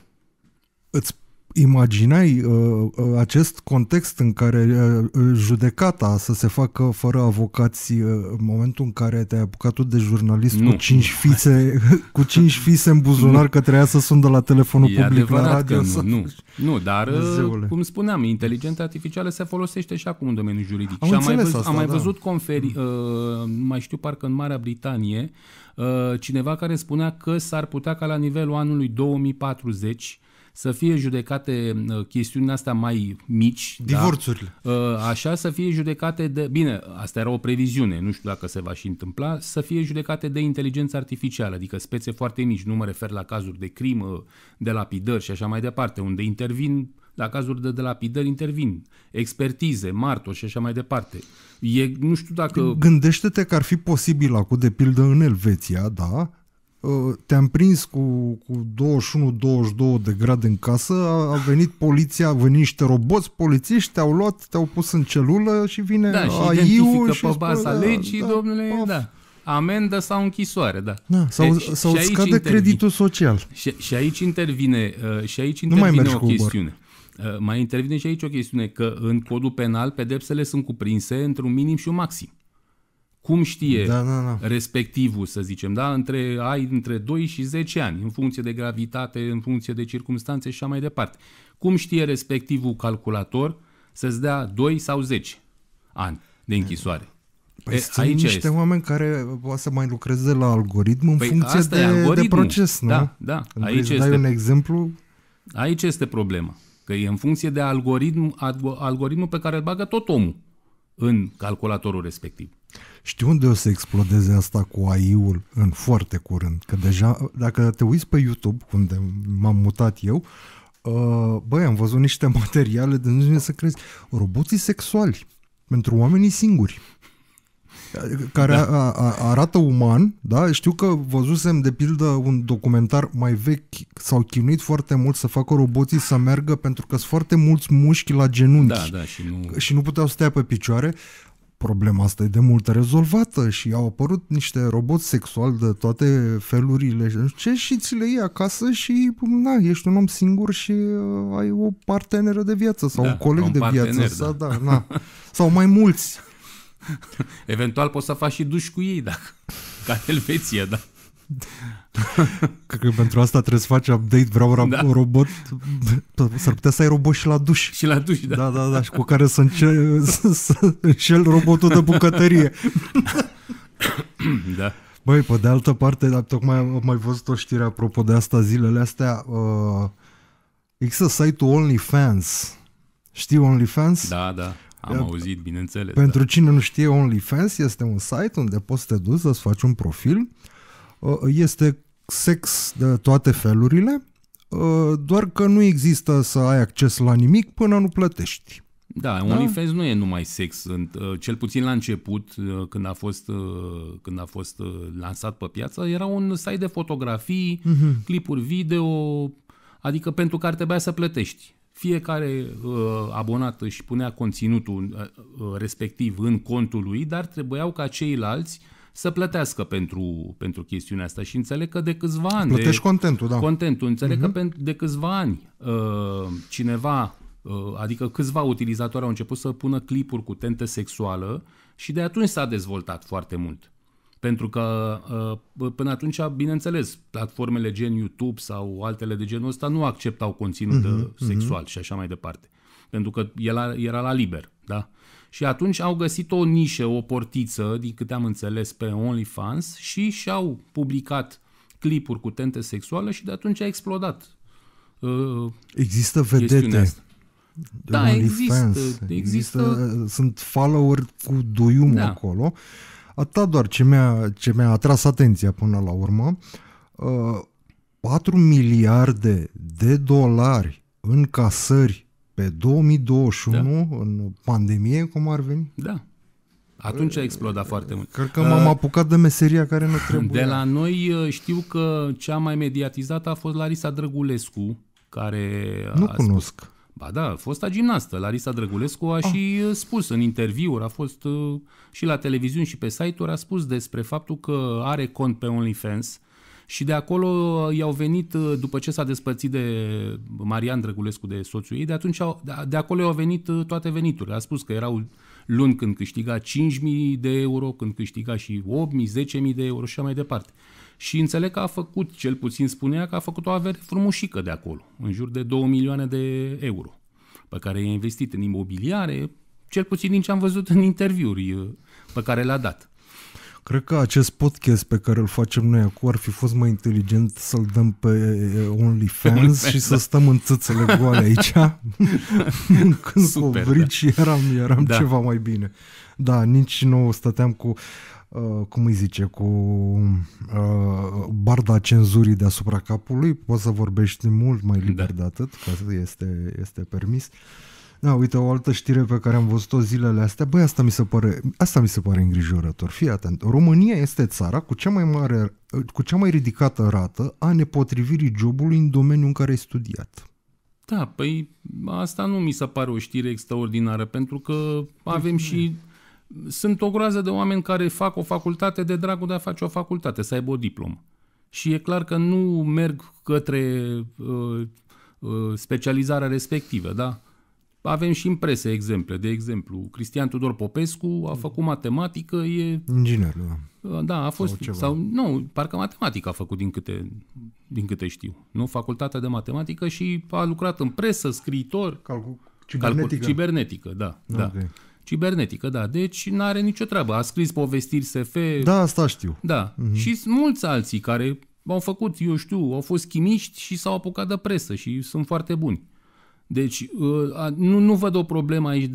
îți imaginai uh, uh, acest context în care uh, uh, judecata să se facă fără avocați uh, în momentul în care te-ai apucat tu de jurnalist nu. cu cinci fițe cu cinci fițe în buzunar nu. că treia să sună de la telefonul e public la radio? nu, să... nu, nu, dar uh, Dumnezeule. cum spuneam, inteligența artificială se folosește și acum în domeniul juridic. Am, și am mai văzut, asta, am mai da. văzut conferi, mm. uh, mai știu parcă în Marea Britanie, uh, cineva care spunea că s-ar putea ca la nivelul anului 2040 să fie judecate uh, chestiunile astea mai mici. Da? Divorțurile. Da? Așa, să fie judecate de... Bine, asta era o previziune, nu știu dacă se va și întâmpla, să fie judecate de inteligență artificială, adică spețe foarte mici. Nu mă refer la cazuri de crimă, de lapidări și așa mai departe, unde intervin la cazuri de de lapidări intervin expertize, martori și așa mai departe. E, nu știu dacă... Gândește-te că ar fi posibil acum, de pildă, în Elveția, da, Uh, te-am prins cu, cu 21-22 de grade în casă, a, a venit poliția, au venit niște roboți polițiști, te-au luat, te-au pus în celulă și vine da, și identifică și pe spune, baza da, legii, da, domnule, paf. da amendă sau închisoare, da. da sau deci, sau scade intervine, creditul social. Și, și aici intervine, uh, și aici intervine nu mai o chestiune. Uh, mai intervine și aici o chestiune, că în codul penal pedepsele sunt cuprinse într-un minim și un maxim cum știe da, da, da. respectivul, să zicem, da? între, ai între 2 și 10 ani, în funcție de gravitate, în funcție de circunstanțe și așa mai departe. Cum știe respectivul calculator să-ți dea 2 sau 10 ani de închisoare? Păi e, sunt aici niște este. oameni care poate să mai lucreze la algoritm în păi funcție de, algoritmul. de proces, nu? Da, da. Când aici dai este, un exemplu... Aici este problema. Că e în funcție de algoritm, algoritmul pe care îl bagă tot omul în calculatorul respectiv știu unde o să explodeze asta cu AI-ul în foarte curând, că deja, dacă te uiți pe YouTube, unde m-am mutat eu, uh, băi, am văzut niște materiale de nu să crezi, roboții sexuali pentru oamenii singuri care da. a, a, arată uman, da? Știu că văzusem de pildă un documentar mai vechi, s-au chinuit foarte mult să facă roboții să meargă pentru că sunt foarte mulți mușchi la genunchi da, da, și, nu... și nu puteau să stea pe picioare problema asta e de mult rezolvată și au apărut niște roboți sexuali de toate felurile ce și ți le iei acasă și na, ești un om singur și uh, ai o parteneră de viață sau da, un coleg un de viață da. Sau, da, na, sau mai mulți. Eventual poți să faci și duș cu ei dacă ca Elveția, da. Cred că pentru asta trebuie să faci update, vreau un da. robot, s-ar putea să ai robot și la duș. Și la duș, da. Da, da, da, și cu care să, înce- să înșel robotul de bucătărie. da. Băi, pe de altă parte, dar tocmai am mai văzut o știre apropo de asta zilele astea, uh, există site-ul OnlyFans. Știi OnlyFans? Da, da. Am auzit, bineînțeles. Pentru da. cine nu știe, OnlyFans este un site unde poți să te duci să-ți faci un profil, uh, Uh, este sex de toate felurile, uh, doar că nu există să ai acces la nimic până nu plătești. Da, da? OnlyFans nu e numai sex, uh, cel puțin la început, când a fost, când a fost lansat pe piață, era un site de fotografii, mm-hmm. clipuri video, adică pentru care trebuia să plătești. Fiecare uh, abonat își punea conținutul uh, respectiv în contul lui, dar trebuiau ca ceilalți să plătească pentru, pentru chestiunea asta și înțeleg că de câțiva ani... Plătești de, contentul, da. Contentul. Înțeleg uh-huh. că mhm. de câțiva ani uh, cineva, uh, adică câțiva utilizatori au început să pună clipuri cu tentă sexuală și de atunci s-a dezvoltat foarte mult. Pentru că uh, până atunci, bineînțeles, platformele gen YouTube sau altele de genul ăsta nu acceptau conținut uh-huh, sexual uh-huh. și așa mai departe. Pentru că el era la liber, da? Și atunci au găsit o nișă, o portiță, din câte am înțeles, pe OnlyFans și și-au publicat clipuri cu tente sexuală și de atunci a explodat. Uh, Există vedete. Da, există, există, există. Sunt follower cu duium da. acolo. Atât doar ce mi-a, ce mi-a atras atenția până la urmă. Uh, 4 miliarde de dolari în casări pe 2021, da. în pandemie, cum ar veni? Da. Atunci a explodat foarte mult. Cred că m-am uh, apucat de meseria care nu trebuie. De la noi uh, știu că cea mai mediatizată a fost Larisa Drăgulescu, care... Nu a cunosc. Spus, ba da, fosta gimnastă. Larisa Drăgulescu a ah. și uh, spus în interviuri, a fost și la televiziuni și pe site-uri, a spus despre faptul că are cont pe OnlyFans și de acolo i-au venit, uh, după ce s-a despărțit de Marian Drăgulescu, de soțul ei, de atunci au, da, de acolo i-au venit uh, toate veniturile. A spus că erau luni când câștiga 5.000 de euro, când câștiga și 8.000, 10.000 de euro și așa mai departe. Și înțeleg că a făcut, cel puțin spunea, că a făcut o avere frumușică de acolo, în jur de 2 milioane de euro, pe care i-a investit în imobiliare, cel puțin din ce am văzut în interviuri uh, pe care le-a dat. Cred că acest podcast pe care îl facem noi acum ar fi fost mai inteligent să-l dăm pe OnlyFans Only și să stăm în țâțele goale aici. Când Super, cu vrici da. eram, eram da. ceva mai bine. Da, nici nu stăteam cu Uh, cum îi zice, cu uh, barda cenzurii deasupra capului, poți să vorbești mult mai liber da. de atât, că este, este permis. Uh, da, uite, o altă știre pe care am văzut-o zilele astea, băi, asta mi se pare, asta mi se pare îngrijorător. Fii atent, România este țara cu cea mai mare, cu cea mai ridicată rată a nepotrivirii jobului în domeniul în care ai studiat. Da, păi asta nu mi se pare o știre extraordinară, pentru că păi avem și... Sunt o groază de oameni care fac o facultate de dragul de a face o facultate, să aibă o diplomă. Și e clar că nu merg către uh, uh, specializarea respectivă, da? avem și în presă exemple. De exemplu, Cristian Tudor Popescu a mm. făcut matematică, e... Inginer, da. Uh, da, a fost... Sau, sau nu, parcă matematică a făcut din câte, din câte știu. Nu? Facultatea de matematică și a lucrat în presă, scriitor... Calcu- cibernetică. Calcu- cibernetică, da. da. Okay. da. Cibernetică, da. Deci nu are nicio treabă. A scris povestiri SF... Da, asta știu. Da. Mm-hmm. Și mulți alții care au făcut, eu știu, au fost chimiști și s-au apucat de presă și sunt foarte buni. Deci ă, nu, nu văd o problemă aici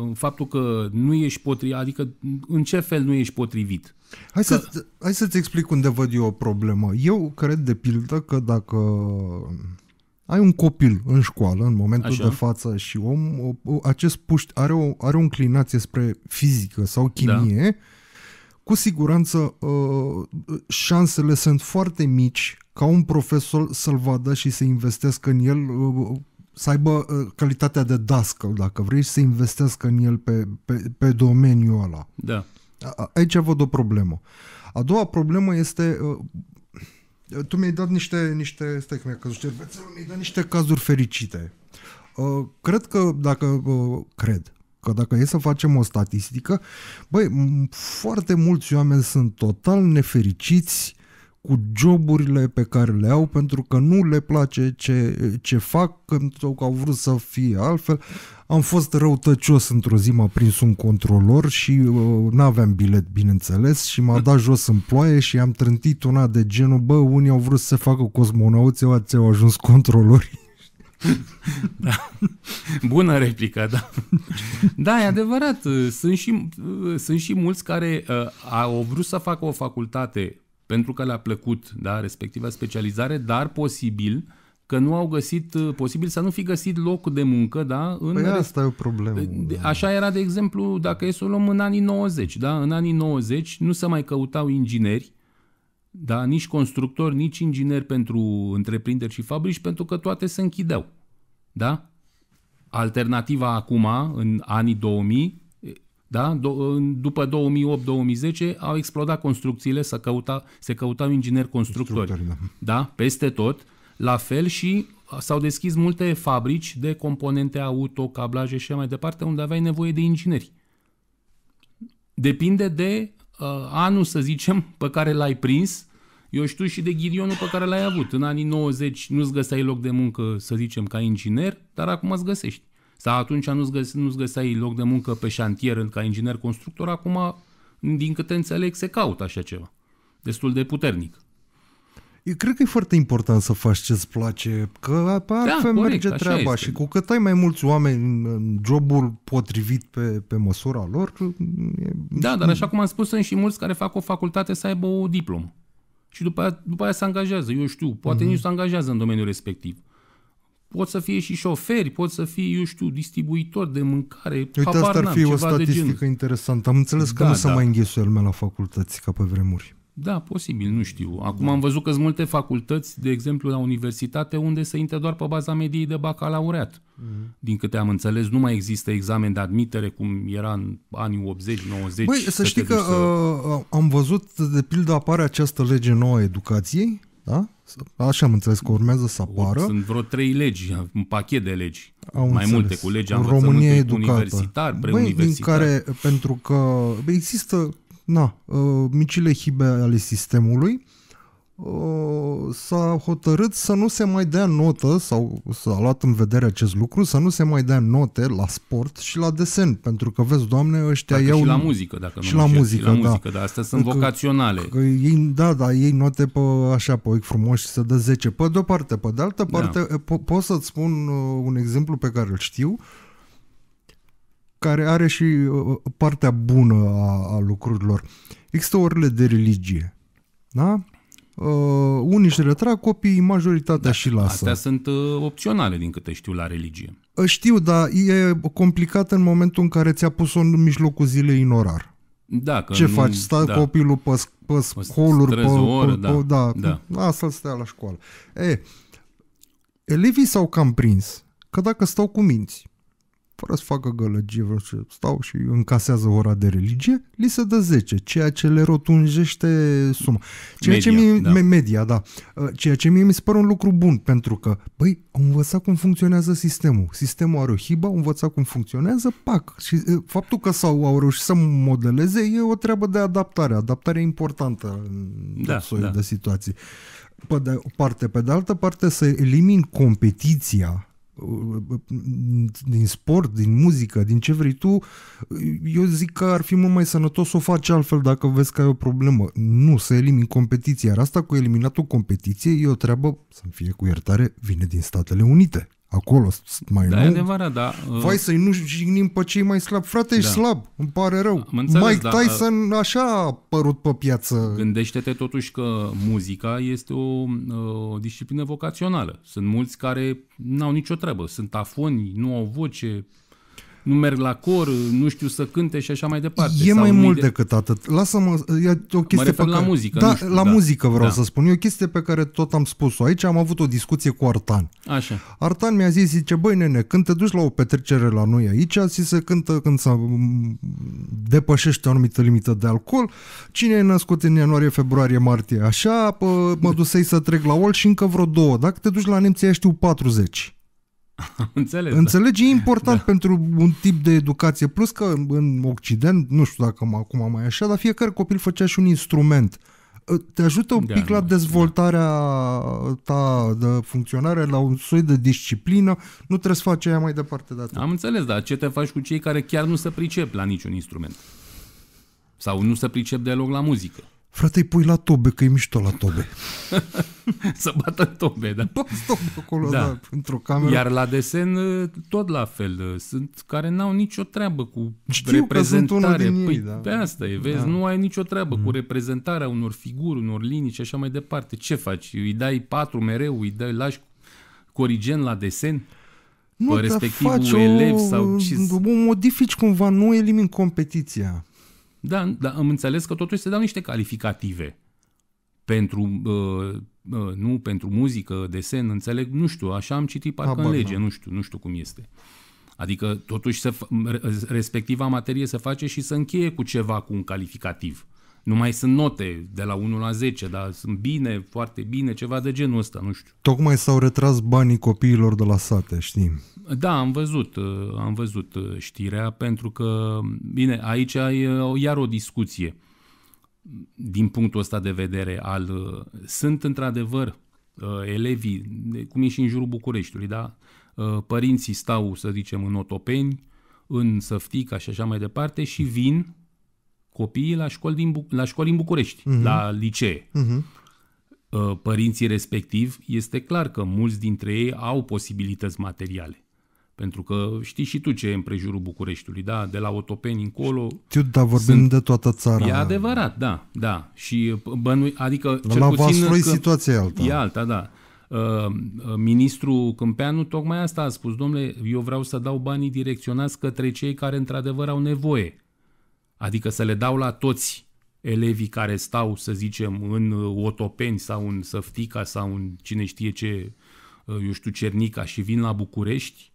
în faptul că nu ești potrivit, adică în ce fel nu ești potrivit. Hai, că... să, hai să-ți explic unde văd eu o problemă. Eu cred de pildă că dacă ai un copil în școală în momentul Așa. de față și om, acest puști are o, are o înclinație spre fizică sau chimie, da. cu siguranță ă, șansele sunt foarte mici ca un profesor să-l vadă și să investească în el ă, să aibă uh, calitatea de dascăl, dacă vrei, și să investească în el pe, pe, pe domeniul ăla. Da. Aici văd o problemă. A doua problemă este... Uh, tu mi-ai dat niște, niște stai că mi-a căzut cervețelul, mi-ai dat niște cazuri fericite. Uh, cred că dacă... Cred că dacă e să facem o statistică, băi, foarte mulți oameni sunt total nefericiți cu joburile pe care le au pentru că nu le place ce, ce fac, pentru că au vrut să fie altfel. Am fost răutăcios într-o zi, m-a prins un controlor și uh, nu aveam bilet, bineînțeles, și m-a dat jos în ploaie și am trântit una de genul, bă, unii au vrut să se facă cosmonauți, alții au ajuns controlori. Da. Bună replică, da. Da, e adevărat. Sunt și, sunt și mulți care uh, au vrut să facă o facultate pentru că le-a plăcut da, respectiva specializare, dar posibil că nu au găsit, uh, posibil să nu fi găsit loc de muncă, da? În păi asta e o problemă. Deci, așa era, de exemplu, dacă e să o luăm în anii 90, da? În anii 90 nu se mai căutau ingineri, da? Nici constructori, nici ingineri pentru întreprinderi și fabrici, pentru că toate se închideau, da? Alternativa acum, în anii 2000, da? După 2008-2010 au explodat construcțiile, se, căuta, se căutau ingineri constructori. Da. da? Peste tot. La fel și s-au deschis multe fabrici de componente auto, cablaje și așa mai departe, unde aveai nevoie de ingineri. Depinde de uh, anul, să zicem, pe care l-ai prins, eu știu și de ghirionul pe care l-ai avut. În anii 90 nu-ți găseai loc de muncă, să zicem, ca inginer, dar acum îți găsești. Sau atunci nu-ți, găse, nu-ți găseai loc de muncă pe șantier în, ca inginer constructor, acum, din câte înțeleg, se caută așa ceva. Destul de puternic. Eu cred că e foarte important să faci ce-ți place, că pe da, merge treaba și cu cât ai mai mulți oameni în jobul potrivit pe, pe măsura lor... E... Da, dar așa cum am spus, sunt și mulți care fac o facultate să aibă o diplomă și după aia, după aia se angajează, eu știu, poate mm-hmm. nici se angajează în domeniul respectiv pot să fie și șoferi, pot să fie, eu știu, distribuitori de mâncare. Uite, Habar asta ar fi o statistică interesantă. Am înțeles că da, nu da. se mai înghesuie lumea la facultăți ca pe vremuri. Da, posibil, nu știu. Acum da. am văzut că sunt multe facultăți, de exemplu la universitate, unde se intre doar pe baza mediei de bacalaureat. Mm-hmm. Din câte am înțeles, nu mai există examen de admitere cum era în anii 80-90. Băi, să, să știi că să... Uh, uh, am văzut, de pildă, apare această lege nouă a educației, da? Așa am înțeles că urmează să apară. Sunt vreo trei legi, un pachet de legi. Am mai înțeles. multe cu legea în România educată. universitar, preuniversitar. Băi, din care, pentru că există na, uh, micile hibe ale sistemului Uh, s-a hotărât să nu se mai dea notă sau s-a luat în vedere acest lucru, să nu se mai dea note la sport și la desen, pentru că vezi, doamne, ăștia dacă iau... Și la muzică, dacă și nu la muzică, și la da. muzică, da. dar astea sunt că, vocaționale. Că ei, da, da, ei note pe așa, pe și să dă 10 pe de-o parte, pe de-altă da. parte, da. po- pot să-ți spun uh, un exemplu pe care îl știu, care are și uh, partea bună a, a lucrurilor. Există orele de religie, da? Uh, unii își retrag copiii, majoritatea da, și lasă. Astea sunt uh, opționale, din câte știu, la religie. Uh, știu, dar e complicat în momentul în care ți-a pus-o în mijlocul zilei în orar. Da, că Ce nu, faci? Stai da. copilul pe, pe scoluri, pe, pe, pe, da. Pe, da, da. lasă-l stea la școală. E, elevii s-au cam prins că dacă stau cu minți, fără să facă gălăgie, vreau să stau și încasează ora de religie, li se dă 10, ceea ce le rotunjește suma. Ceea media, ce mie, da. media, da. Uh, ceea ce mie mi se pare un lucru bun, pentru că, băi, au învățat cum funcționează sistemul. Sistemul are o hibă, au învățat cum funcționează, pac. Și uh, faptul că s au reușit să modeleze e o treabă de adaptare. Adaptare importantă în da, soi da. de situații. Pe de o parte, pe de altă parte, să elimin competiția din sport, din muzică, din ce vrei tu, eu zic că ar fi mult mai sănătos să o faci altfel dacă vezi că ai o problemă. Nu, să elimini competiția. Iar asta cu eliminatul competiției e o treabă, să-mi fie cu iertare, vine din Statele Unite. Acolo mai da, lung. adevărat, da. Uh, Vai să-i nu jignim pe cei mai slabi. Frate, ești da. slab, îmi pare rău. înțeles, Mike da, Tyson uh, așa a părut pe piață. Gândește-te totuși că muzica este o, o uh, disciplină vocațională. Sunt mulți care n-au nicio treabă. Sunt afoni, nu au voce, nu merg la cor, nu știu să cânte și așa mai departe. E mai mult de... decât atât. Lasă-mă, e o chestie pe care... la muzică. Da, știu, la da. muzică vreau da. să spun. E o chestie pe care tot am spus-o. Aici am avut o discuție cu Artan. Așa. Artan mi-a zis, zice, băi nene, când te duci la o petrecere la noi aici, și se cântă când să depășește o anumită limită de alcool. Cine e născut în ianuarie, februarie, martie, așa, pă, mă dusei să trec la Ol și încă vreo două. Dacă te duci la nemții, știu 40. Înțeles, da. Înțelegi, da. e important da. pentru un tip de educație, plus că în Occident, nu știu dacă acum mai așa, dar fiecare copil făcea și un instrument. Ă, te ajută un da, pic nu, la da, dezvoltarea da. ta de funcționare, la un soi de disciplină, nu trebuie să faci aia mai departe de atât. Am înțeles, dar ce te faci cu cei care chiar nu se pricep la niciun instrument? Sau nu se pricep deloc la muzică? Frate, îi pui la tobe, că e mișto la tobe. să bată tobe, da. Toți tobe acolo, da. da, într-o cameră. Iar la desen, ă, tot la fel. Ă, sunt care n-au nicio treabă cu Știu reprezentare. Că sunt păi, ei, da. Pe asta e, vezi, da. nu ai nicio treabă mm. cu reprezentarea unor figuri, unor linii și așa mai departe. Ce faci? Îi dai patru mereu, îi dai, lași corigen la desen? Nu, respectivul faci elev o, sau ce... O modifici cumva, nu elimini competiția. Da, dar am înțeles că totuși se dau niște calificative pentru, uh, uh, nu pentru muzică, desen, înțeleg, nu știu, așa am citit parcă Habar, în lege, da. nu știu, nu știu cum este. Adică totuși se, respectiva materie se face și se încheie cu ceva, cu un calificativ. Nu mai sunt note de la 1 la 10, dar sunt bine, foarte bine, ceva de genul ăsta, nu știu. Tocmai s-au retras banii copiilor de la sate, știi? Da, am văzut, uh, am văzut uh, știrea, pentru că, bine, aici ai iar o discuție din punctul ăsta de vedere al... Uh, sunt într-adevăr elevii, cum e și în jurul Bucureștiului, da? Părinții stau, să zicem, în Otopeni, în Săftica și așa mai departe și vin copiii la școli, din Bu- la școli în București, uh-huh. la licee. Uh-huh. Părinții respectiv, este clar că mulți dintre ei au posibilități materiale. Pentru că știi și tu ce e în Bucureștiului, da? De la Otopeni încolo... Știu, dar vorbim sunt... de toată țara. E adevărat, da, da. Și uh, bănui... Adică, la cel la puțin... La situația e alta. E alta, da. Uh, ministrul Câmpeanu tocmai asta a spus, domnule, eu vreau să dau banii direcționați către cei care într-adevăr au nevoie. Adică să le dau la toți elevii care stau, să zicem, în uh, Otopeni sau în Săftica sau în cine știe ce, uh, eu știu, Cernica și vin la București,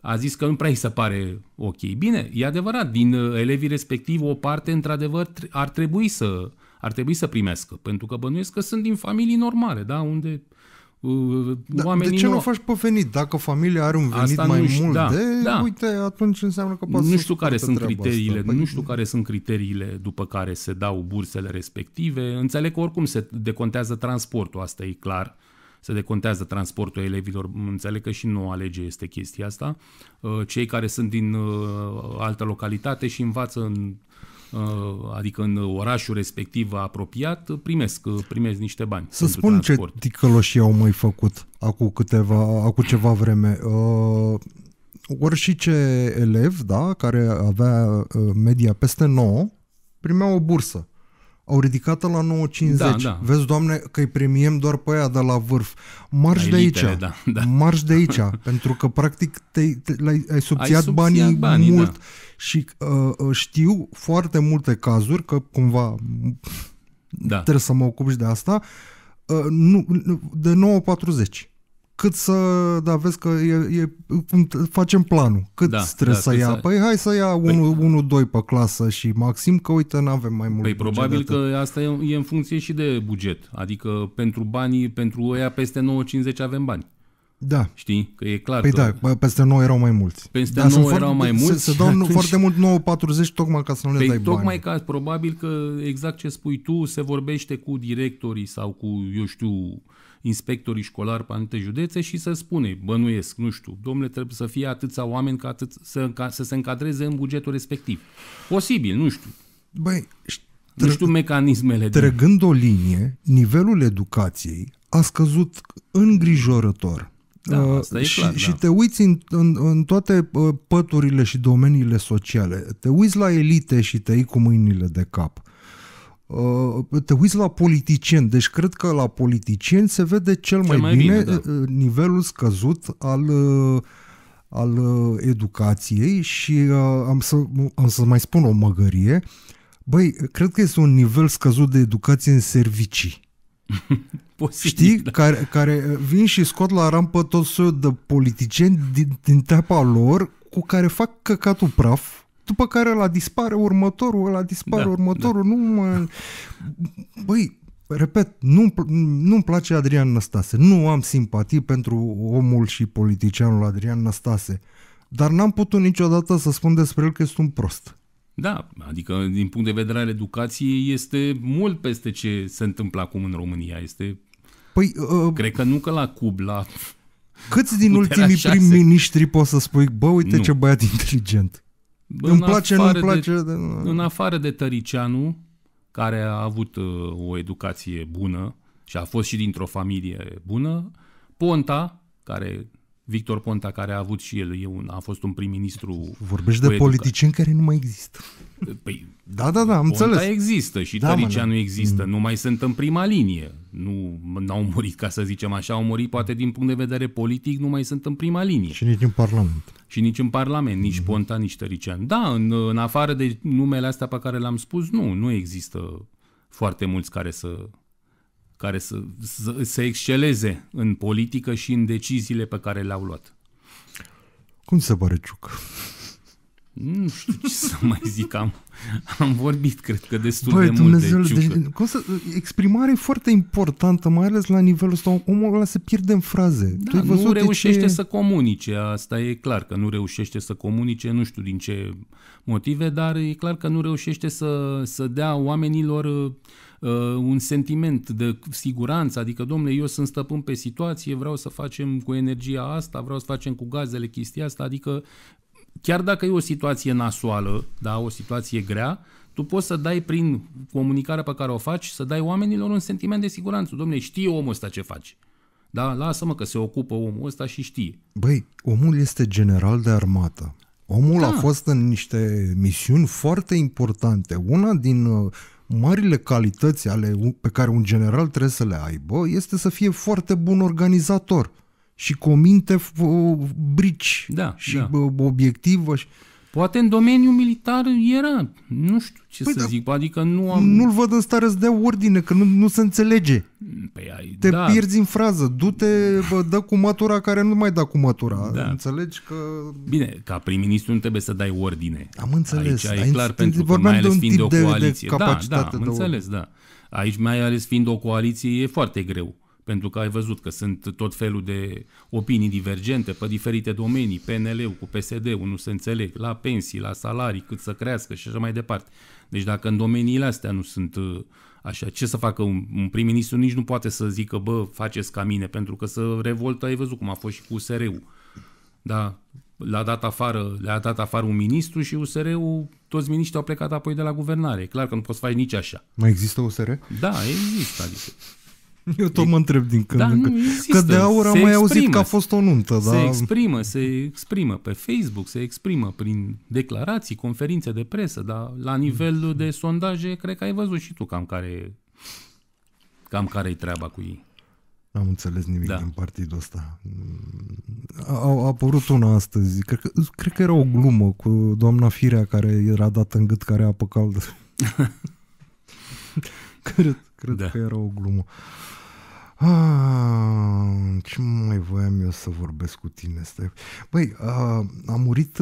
a zis că nu prea îi se pare ok. Bine, e adevărat, din uh, elevii respectiv o parte, într-adevăr, ar trebui să, ar trebui să primească, pentru că bănuiesc că sunt din familii normale, da, unde da, oamenii de ce nu, o faci pe venit? Dacă familia are un venit asta mai nu, mult da, de, da. uite, atunci înseamnă că poți Nu știu care sunt criteriile, asta. Păi- nu știu care sunt criteriile după care se dau bursele respective. Înțeleg că oricum se decontează transportul, asta e clar. Se decontează transportul elevilor. Înțeleg că și nu alege este chestia asta. Uh, cei care sunt din uh, altă localitate și învață în Uh, adică în orașul respectiv apropiat, uh, primesc, uh, primesc niște bani. Să spun transport. ce ticăloșii au mai făcut acum, câteva, acum ceva vreme. Uh, orice elev da, care avea media peste 9 primea o bursă au ridicat la 9.50. Da, da. Vezi, doamne, că îi premiem doar pe aia de la vârf. Marș de elitele, aici. Da, da. Marș de aici. pentru că, practic, te, te, ai, ai subțiat banii, banii da. mult. Da. Și uh, uh, știu foarte multe cazuri, că cumva da. trebuie să mă ocup și de asta, uh, nu, de 9.40 cât să, da, vezi că e, e, facem planul, cât da, trebuie da, să cât ia, să... păi hai să ia 1-2 păi... pe clasă și maxim că uite nu avem mai mult Păi probabil că asta e, e în funcție și de buget, adică pentru banii, pentru ea peste 9,50 avem bani. Da. Știi? Că e clar Păi că... da, peste 9 erau mai mulți. Peste da, 9 erau mai mulți. Se, se dau atunci... foarte mult 9,40 tocmai ca să nu le păi dai tocmai bani. ca, probabil că exact ce spui tu, se vorbește cu directorii sau cu, eu știu, inspectorii școlari pe anumite județe și să spune, bănuiesc, nu știu, domnule, trebuie să fie atâția oameni ca, atât, să, ca să se încadreze în bugetul respectiv. Posibil, nu știu. Băi, nu știu mecanismele. Trăgând de... o linie, nivelul educației a scăzut îngrijorător. Da, uh, asta uh, e și, clar, și da. te uiți în, în, în toate uh, păturile și domeniile sociale, te uiți la elite și te iei cu mâinile de cap. Uh, te uiți la politicieni, deci cred că la politicieni se vede cel, cel mai, mai bine, bine da. Uh, nivelul scăzut al uh, al educației și am să, am să mai spun o măgărie. Băi, cred că este un nivel scăzut de educație în servicii. Posibil, Știi? Da. Care, care vin și scot la rampă tot soiul de politicieni din, din teapa lor cu care fac căcatul praf după care la dispare următorul, la dispare da, următorul, da. nu mă... Băi, repet, nu, mi nu-mi place Adrian Năstase. Nu am simpatii pentru omul și politicianul Adrian Năstase. Dar n-am putut niciodată să spun despre el că este un prost. Da, adică din punct de vedere al educației este mult peste ce se întâmplă acum în România. Este... Păi, uh... uh Cred că nu că la cub, la Câți din ultimii prim-ministri poți să spui, bă, uite nu. ce băiat inteligent? Îmi place, nu-mi place. De, de... În afară de Tăricianu, care a avut uh, o educație bună și a fost și dintr-o familie bună, Ponta, care Victor Ponta, care a avut și el, e un, a fost un prim-ministru... Vorbești de educa... politicieni care nu mai există. Păi, da, da, da, am Ponta înțeles. există și da, Tăricea da. nu există, mm. nu mai sunt în prima linie. Nu au murit, ca să zicem așa, au murit poate din punct de vedere politic, nu mai sunt în prima linie. Și nici în Parlament. Și nici în Parlament, nici mm. Ponta, nici Tărician. Da, în, în afară de numele astea pe care le-am spus, nu, nu există foarte mulți care să care să, să, să exceleze în politică și în deciziile pe care le-au luat. Cum se pare Ciuc? Nu știu ce să mai zic, am, am vorbit, cred că, destul Băi, de Dumnezeu, mult de deci, cum să, Exprimare foarte importantă, mai ales la nivelul ăsta. Omul ăla se pierde în fraze. Da, tu nu reușește ce... să comunice, asta e clar, că nu reușește să comunice, nu știu din ce motive, dar e clar că nu reușește să, să dea oamenilor uh, uh un sentiment de siguranță, adică, domnule, eu sunt stăpân pe situație, vreau să facem cu energia asta, vreau să facem cu gazele chestia asta, adică chiar dacă e o situație nasoală, da, o situație grea, tu poți să dai prin comunicarea pe care o faci, să dai oamenilor un sentiment de siguranță. Domne, știe omul ăsta ce faci. Da, lasă-mă că se ocupă omul ăsta și știe. Băi, omul este general de armată. Omul da. a fost în niște misiuni foarte importante. Una din uh, marile calități ale, pe care un general trebuie să le aibă este să fie foarte bun organizator și cominte brici da, și da. obiectivă. Și... Poate în domeniul militar era, nu știu ce păi să da, zic, adică nu am... Nu-l văd în stare să dea ordine, că nu, nu se înțelege. Păi ai, Te da. pierzi în frază, du-te, bă, dă cu matura care nu mai da cu matura, da. înțelegi că... Bine, ca prim-ministru nu trebuie să dai ordine. Am înțeles. Aici ai, clar, pentru că mai ales fiind o coaliție. da, da, am înțeles, da. Aici mai ales fiind o coaliție e foarte greu pentru că ai văzut că sunt tot felul de opinii divergente pe diferite domenii, PNL cu PSD-ul nu se înțeleg, la pensii, la salarii, cât să crească și așa mai departe. Deci dacă în domeniile astea nu sunt uh, așa, ce să facă un, un prim-ministru? Nici nu poate să zică, bă, faceți ca mine, pentru că să revoltă, ai văzut cum a fost și cu USR-ul. Da, l-a dat afară, le-a dat afară un ministru și USR-ul, toți miniștrii au plecat apoi de la guvernare. E clar că nu poți face nici așa. Mai există USR? Da, există, adică. Eu tot mă întreb din când da, în când. Există, că de aur am mai exprimă, auzit că a fost o nuntă. Se da? Se exprimă, se exprimă pe Facebook, se exprimă prin declarații, conferințe de presă, dar la mm, nivel mm. de sondaje, cred că ai văzut și tu cam care cam care e treaba cu ei. N-am înțeles nimic da. din partidul ăsta. A, mm, a apărut una astăzi, cred că, cred că era o glumă cu doamna Firea care era dată în gât care apă caldă. cred. Cred da. că era o glumă. A, ah, ce mai voiam eu să vorbesc cu tine, stai. Băi, a, a murit...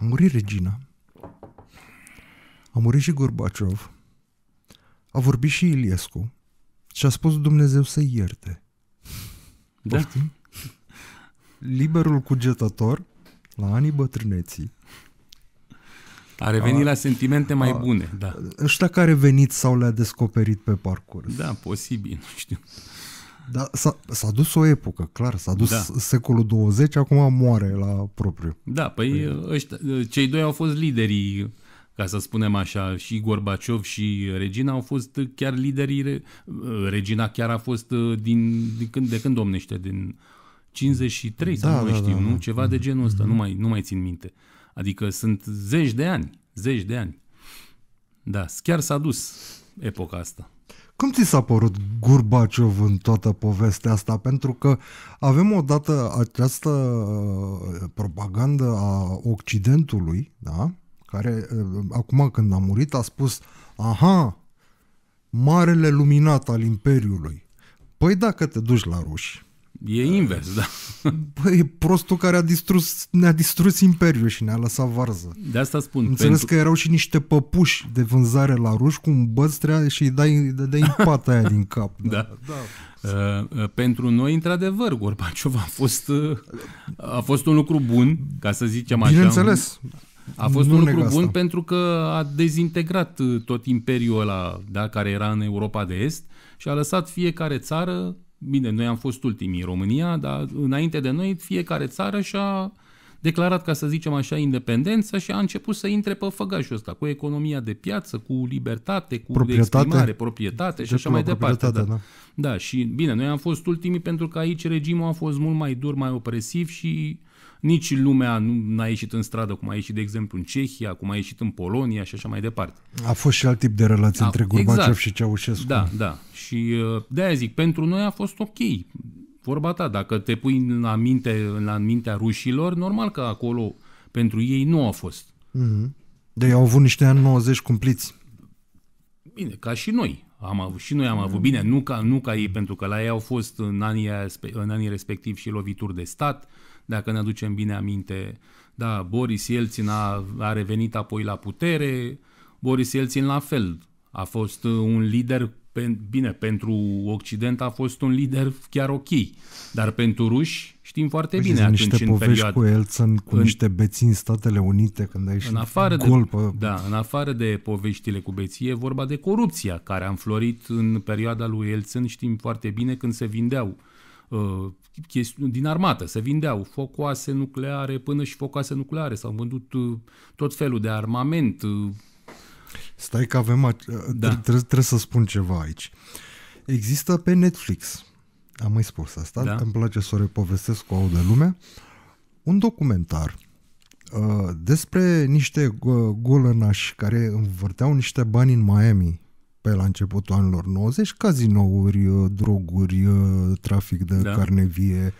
A murit Regina. A murit și Gorbaciov. A vorbit și Iliescu. Și a spus Dumnezeu să ierte. Da. Poftim? Liberul cugetător la anii bătrâneții a revenit a, la sentimente mai a, bune, da. Ăștia care venit sau le-a descoperit pe parcurs. Da, posibil, nu știu. Da, s-a, s-a dus o epocă, clar, s-a dus da. secolul 20, acum moare la propriu. Da, păi, păi ăștia, cei doi au fost liderii, ca să spunem așa, și Gorbaciov și Regina au fost chiar liderii, Regina chiar a fost uh, din, din când, de când domnește, din 53 da, nu da, știu, da, nu? Da. Ceva da. de genul ăsta, mm-hmm. nu mai, nu mai țin minte. Uh, Adică sunt zeci de ani, zeci de ani. Da, chiar s-a dus epoca asta. Cum ți s-a părut Gurbaciov în toată povestea asta? Pentru că avem odată această uh, propagandă a Occidentului, da? care uh, acum când a murit a spus aha, marele luminat al Imperiului. Păi dacă te duci la ruși E invers, da. Bă, e prostul care a distrus, ne-a distrus imperiul și ne-a lăsat varză. De asta spun. Înțeles pentru... că erau și niște păpuși de vânzare la ruși cu un băstrea și îi dai, dai dai pata aia din cap. Da. da. da. Uh, pentru noi, într-adevăr, Gorbaciov a fost, uh, a fost un lucru bun, ca să zicem așa. Bineînțeles. A fost nu un lucru bun asta. pentru că a dezintegrat uh, tot imperiul ăla da, care era în Europa de Est și a lăsat fiecare țară Bine, noi am fost ultimii în România, dar înainte de noi fiecare țară și-a declarat, ca să zicem așa, independența și a început să intre pe făgașul ăsta, cu economia de piață, cu libertate, cu proprietate, exprimare, proprietate și așa mai departe. Da. da. da, și bine, noi am fost ultimii pentru că aici regimul a fost mult mai dur, mai opresiv și nici lumea nu a ieșit în stradă, cum a ieșit, de exemplu, în Cehia, cum a ieșit în Polonia și așa mai departe. A fost și alt tip de relație a, da, între Gorbaciov exact. și Ceaușescu. Da, da. Și uh, de aia zic, pentru noi a fost ok. Vorba ta, dacă te pui în aminte, în mintea rușilor, normal că acolo pentru ei nu a fost. Mm-hmm. Deci au avut niște ani 90 cumpliți. Bine, ca și noi. Am avut, și noi am avut. Bine, nu ca, nu ca ei, pentru că la ei au fost în anii, în anii respectiv și lovituri de stat, uh, dacă ne aducem bine aminte. Da, Boris Yeltsin a, a revenit apoi la putere, Boris Yeltsin la fel. A fost uh, un lider, pe, bine, pentru Occident a fost un lider chiar ok, dar pentru ruși știm foarte păi bine atunci niște în perioadă. cu Yeltsin, cu în, niște beții în Statele Unite, când ai în afară gol de, pe... Da, în afară de poveștile cu beție, e vorba de corupția care a înflorit în perioada lui Yeltsin, știm foarte bine când se vindeau uh, din armată. Se vindeau focoase nucleare până și focoase nucleare. S-au vândut uh, tot felul de armament. Uh. Stai că avem... Uh, da. Trebuie, tre- să spun ceva aici. Există pe Netflix, am mai spus asta, da? îmi place să o repovestesc cu au de lume, un documentar despre niște golănași care învârteau niște bani în Miami pe la începutul anilor 90, cazinouri, uh, droguri, uh, trafic de da. carne vie.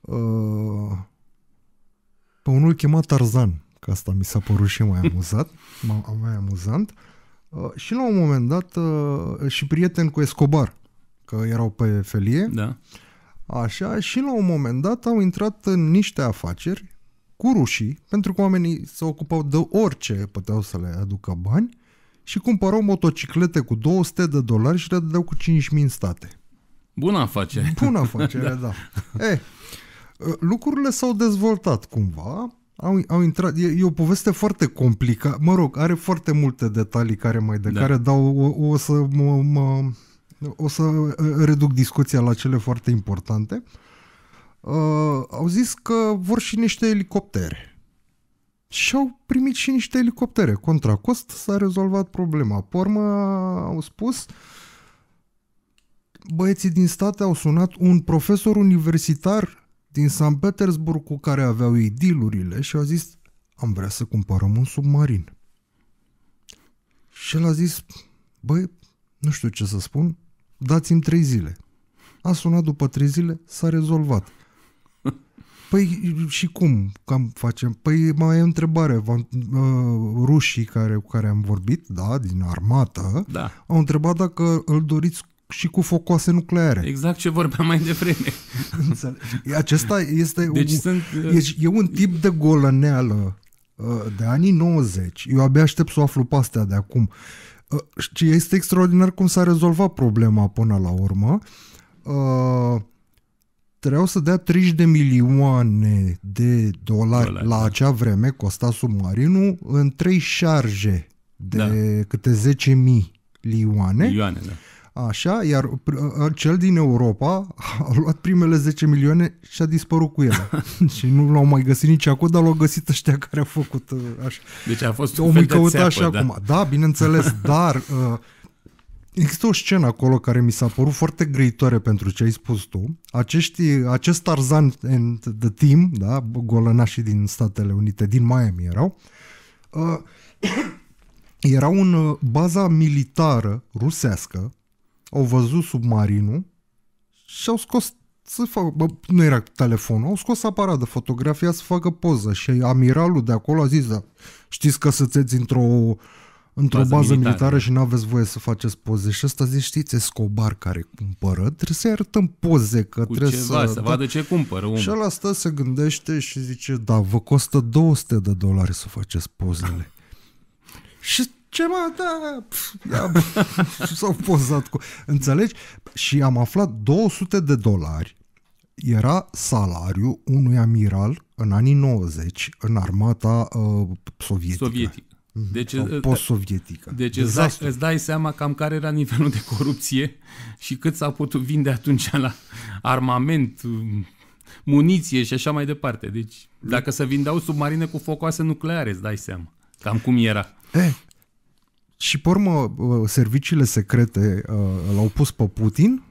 Uh, pe unul chemat Tarzan, că asta mi s-a părut și mai amuzat, mai amuzant. Și la un moment dat, și prieten cu Escobar, că erau pe felie. Da. Așa, și la un moment dat au intrat în niște afaceri cu rușii, pentru că oamenii se ocupau de orice puteau să le aducă bani și o motociclete cu 200 de dolari și le dădeau cu 5.000 în state. Bună afacere! Bună afacere, da. da. E, lucrurile s-au dezvoltat cumva, au, au intrat, e, e o poveste foarte complicată, mă rog, are foarte multe detalii care mai de da. care dau, o, o să mă, mă, o să reduc discuția la cele foarte importante. Uh, au zis că vor și niște elicoptere și au primit și niște elicoptere. Contra cost s-a rezolvat problema. Pormă au spus băieții din state au sunat un profesor universitar din San Petersburg cu care aveau ei dealurile și au zis am vrea să cumpărăm un submarin. Și el a zis, băi, nu știu ce să spun, dați-mi trei zile. A sunat după trei zile, s-a rezolvat. Păi și cum cam facem? Păi mai e o întrebare. Uh, rușii care, cu care am vorbit, da, din armată, da. au întrebat dacă îl doriți și cu focoase nucleare. Exact ce vorbeam mai devreme. Acesta este deci un, sunt... Uh, e, deci, e un tip de golăneală uh, de anii 90. Eu abia aștept să o aflu pe astea de acum. Și este extraordinar cum s-a rezolvat problema până la urmă. Uh, trebuiau să dea 30 de milioane de dolari, dolari la da. acea vreme, costa submarinul, în trei șarje de da. câte 10.000 lioane. Lioane, da. Așa, iar cel din Europa a luat primele 10 milioane și a dispărut cu ele. și nu l-au mai găsit nici acum, dar l-au găsit ăștia care au făcut uh, așa. Deci a fost un fel de țeapă, așa da? acum. Da, da bineînțeles, dar uh, Există o scenă acolo care mi s-a părut foarte grăitoare pentru ce ai spus tu. Acești, acest Tarzan and the Team, da, golănașii din Statele Unite, din Miami erau, uh, erau în uh, baza militară rusească, au văzut submarinul și au scos să facă, bă, nu era telefonul, au scos aparat de fotografia să facă poză și amiralul de acolo a zis, da, știți că sunteți într-o într-o bază, bază militară, și nu aveți voie să faceți poze. Și ăsta zice, știți, Escobar care cumpără, trebuie să arătăm poze, că Cu trebuie ceva, să... să vadă da. ce cumpără um. Și ăla stă, se gândește și zice, da, vă costă 200 de dolari să faceți pozele. și ce mă, da, da s-au pozat cu... Înțelegi? Și am aflat 200 de dolari era salariul unui amiral în anii 90 în armata uh, sovietică. Sovietic. Mhm. Deci, ă, ă, post-sovietică. Deci Dezastru. îți dai seama cam care era nivelul de corupție și cât s-a putut vinde atunci la armament, muniție și așa mai departe. Deci dacă se vindeau submarine cu focoase nucleare, îți dai seama cam cum era. E, eh, și pe urmă, ă, serviciile secrete l-au pus pe Putin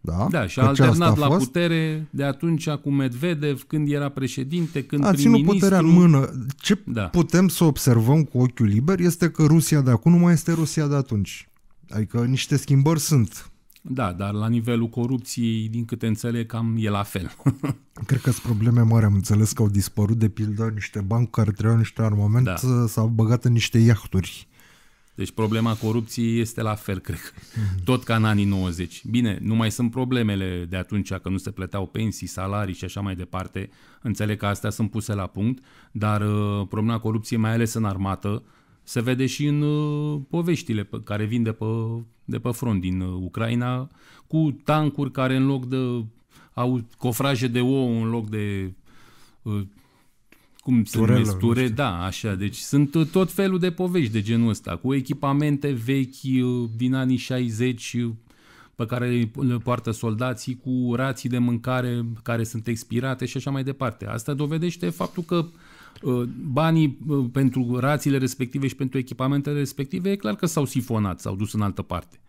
da, da și a alternat a la fost. putere de atunci cu Medvedev, când era președinte, când A ținut puterea în mână. Ce da. putem să observăm cu ochiul liber este că Rusia de acum nu mai este Rusia de atunci. Adică niște schimbări sunt. Da, dar la nivelul corupției, din câte înțeleg, cam e la fel. Cred că sunt probleme mari. Am înțeles că au dispărut, de pildă, niște bani care trebuiau niște armament da. s-au băgat în niște iahturi. Deci problema corupției este la fel, cred tot ca în anii 90. Bine, nu mai sunt problemele de atunci, că nu se plăteau pensii, salarii și așa mai departe. Înțeleg că astea sunt puse la punct, dar uh, problema corupției, mai ales în armată, se vede și în uh, poveștile care vin de pe, de pe front din uh, Ucraina, cu tancuri care în loc de au cofraje de ouă în loc de cum se Turelă, numesc, ture, da, așa, deci sunt tot felul de povești de genul ăsta, cu echipamente vechi uh, din anii 60 uh, pe care le poartă soldații, cu rații de mâncare care sunt expirate și așa mai departe. Asta dovedește faptul că uh, banii pentru rațiile respective și pentru echipamentele respective, e clar că s-au sifonat, s-au dus în altă parte.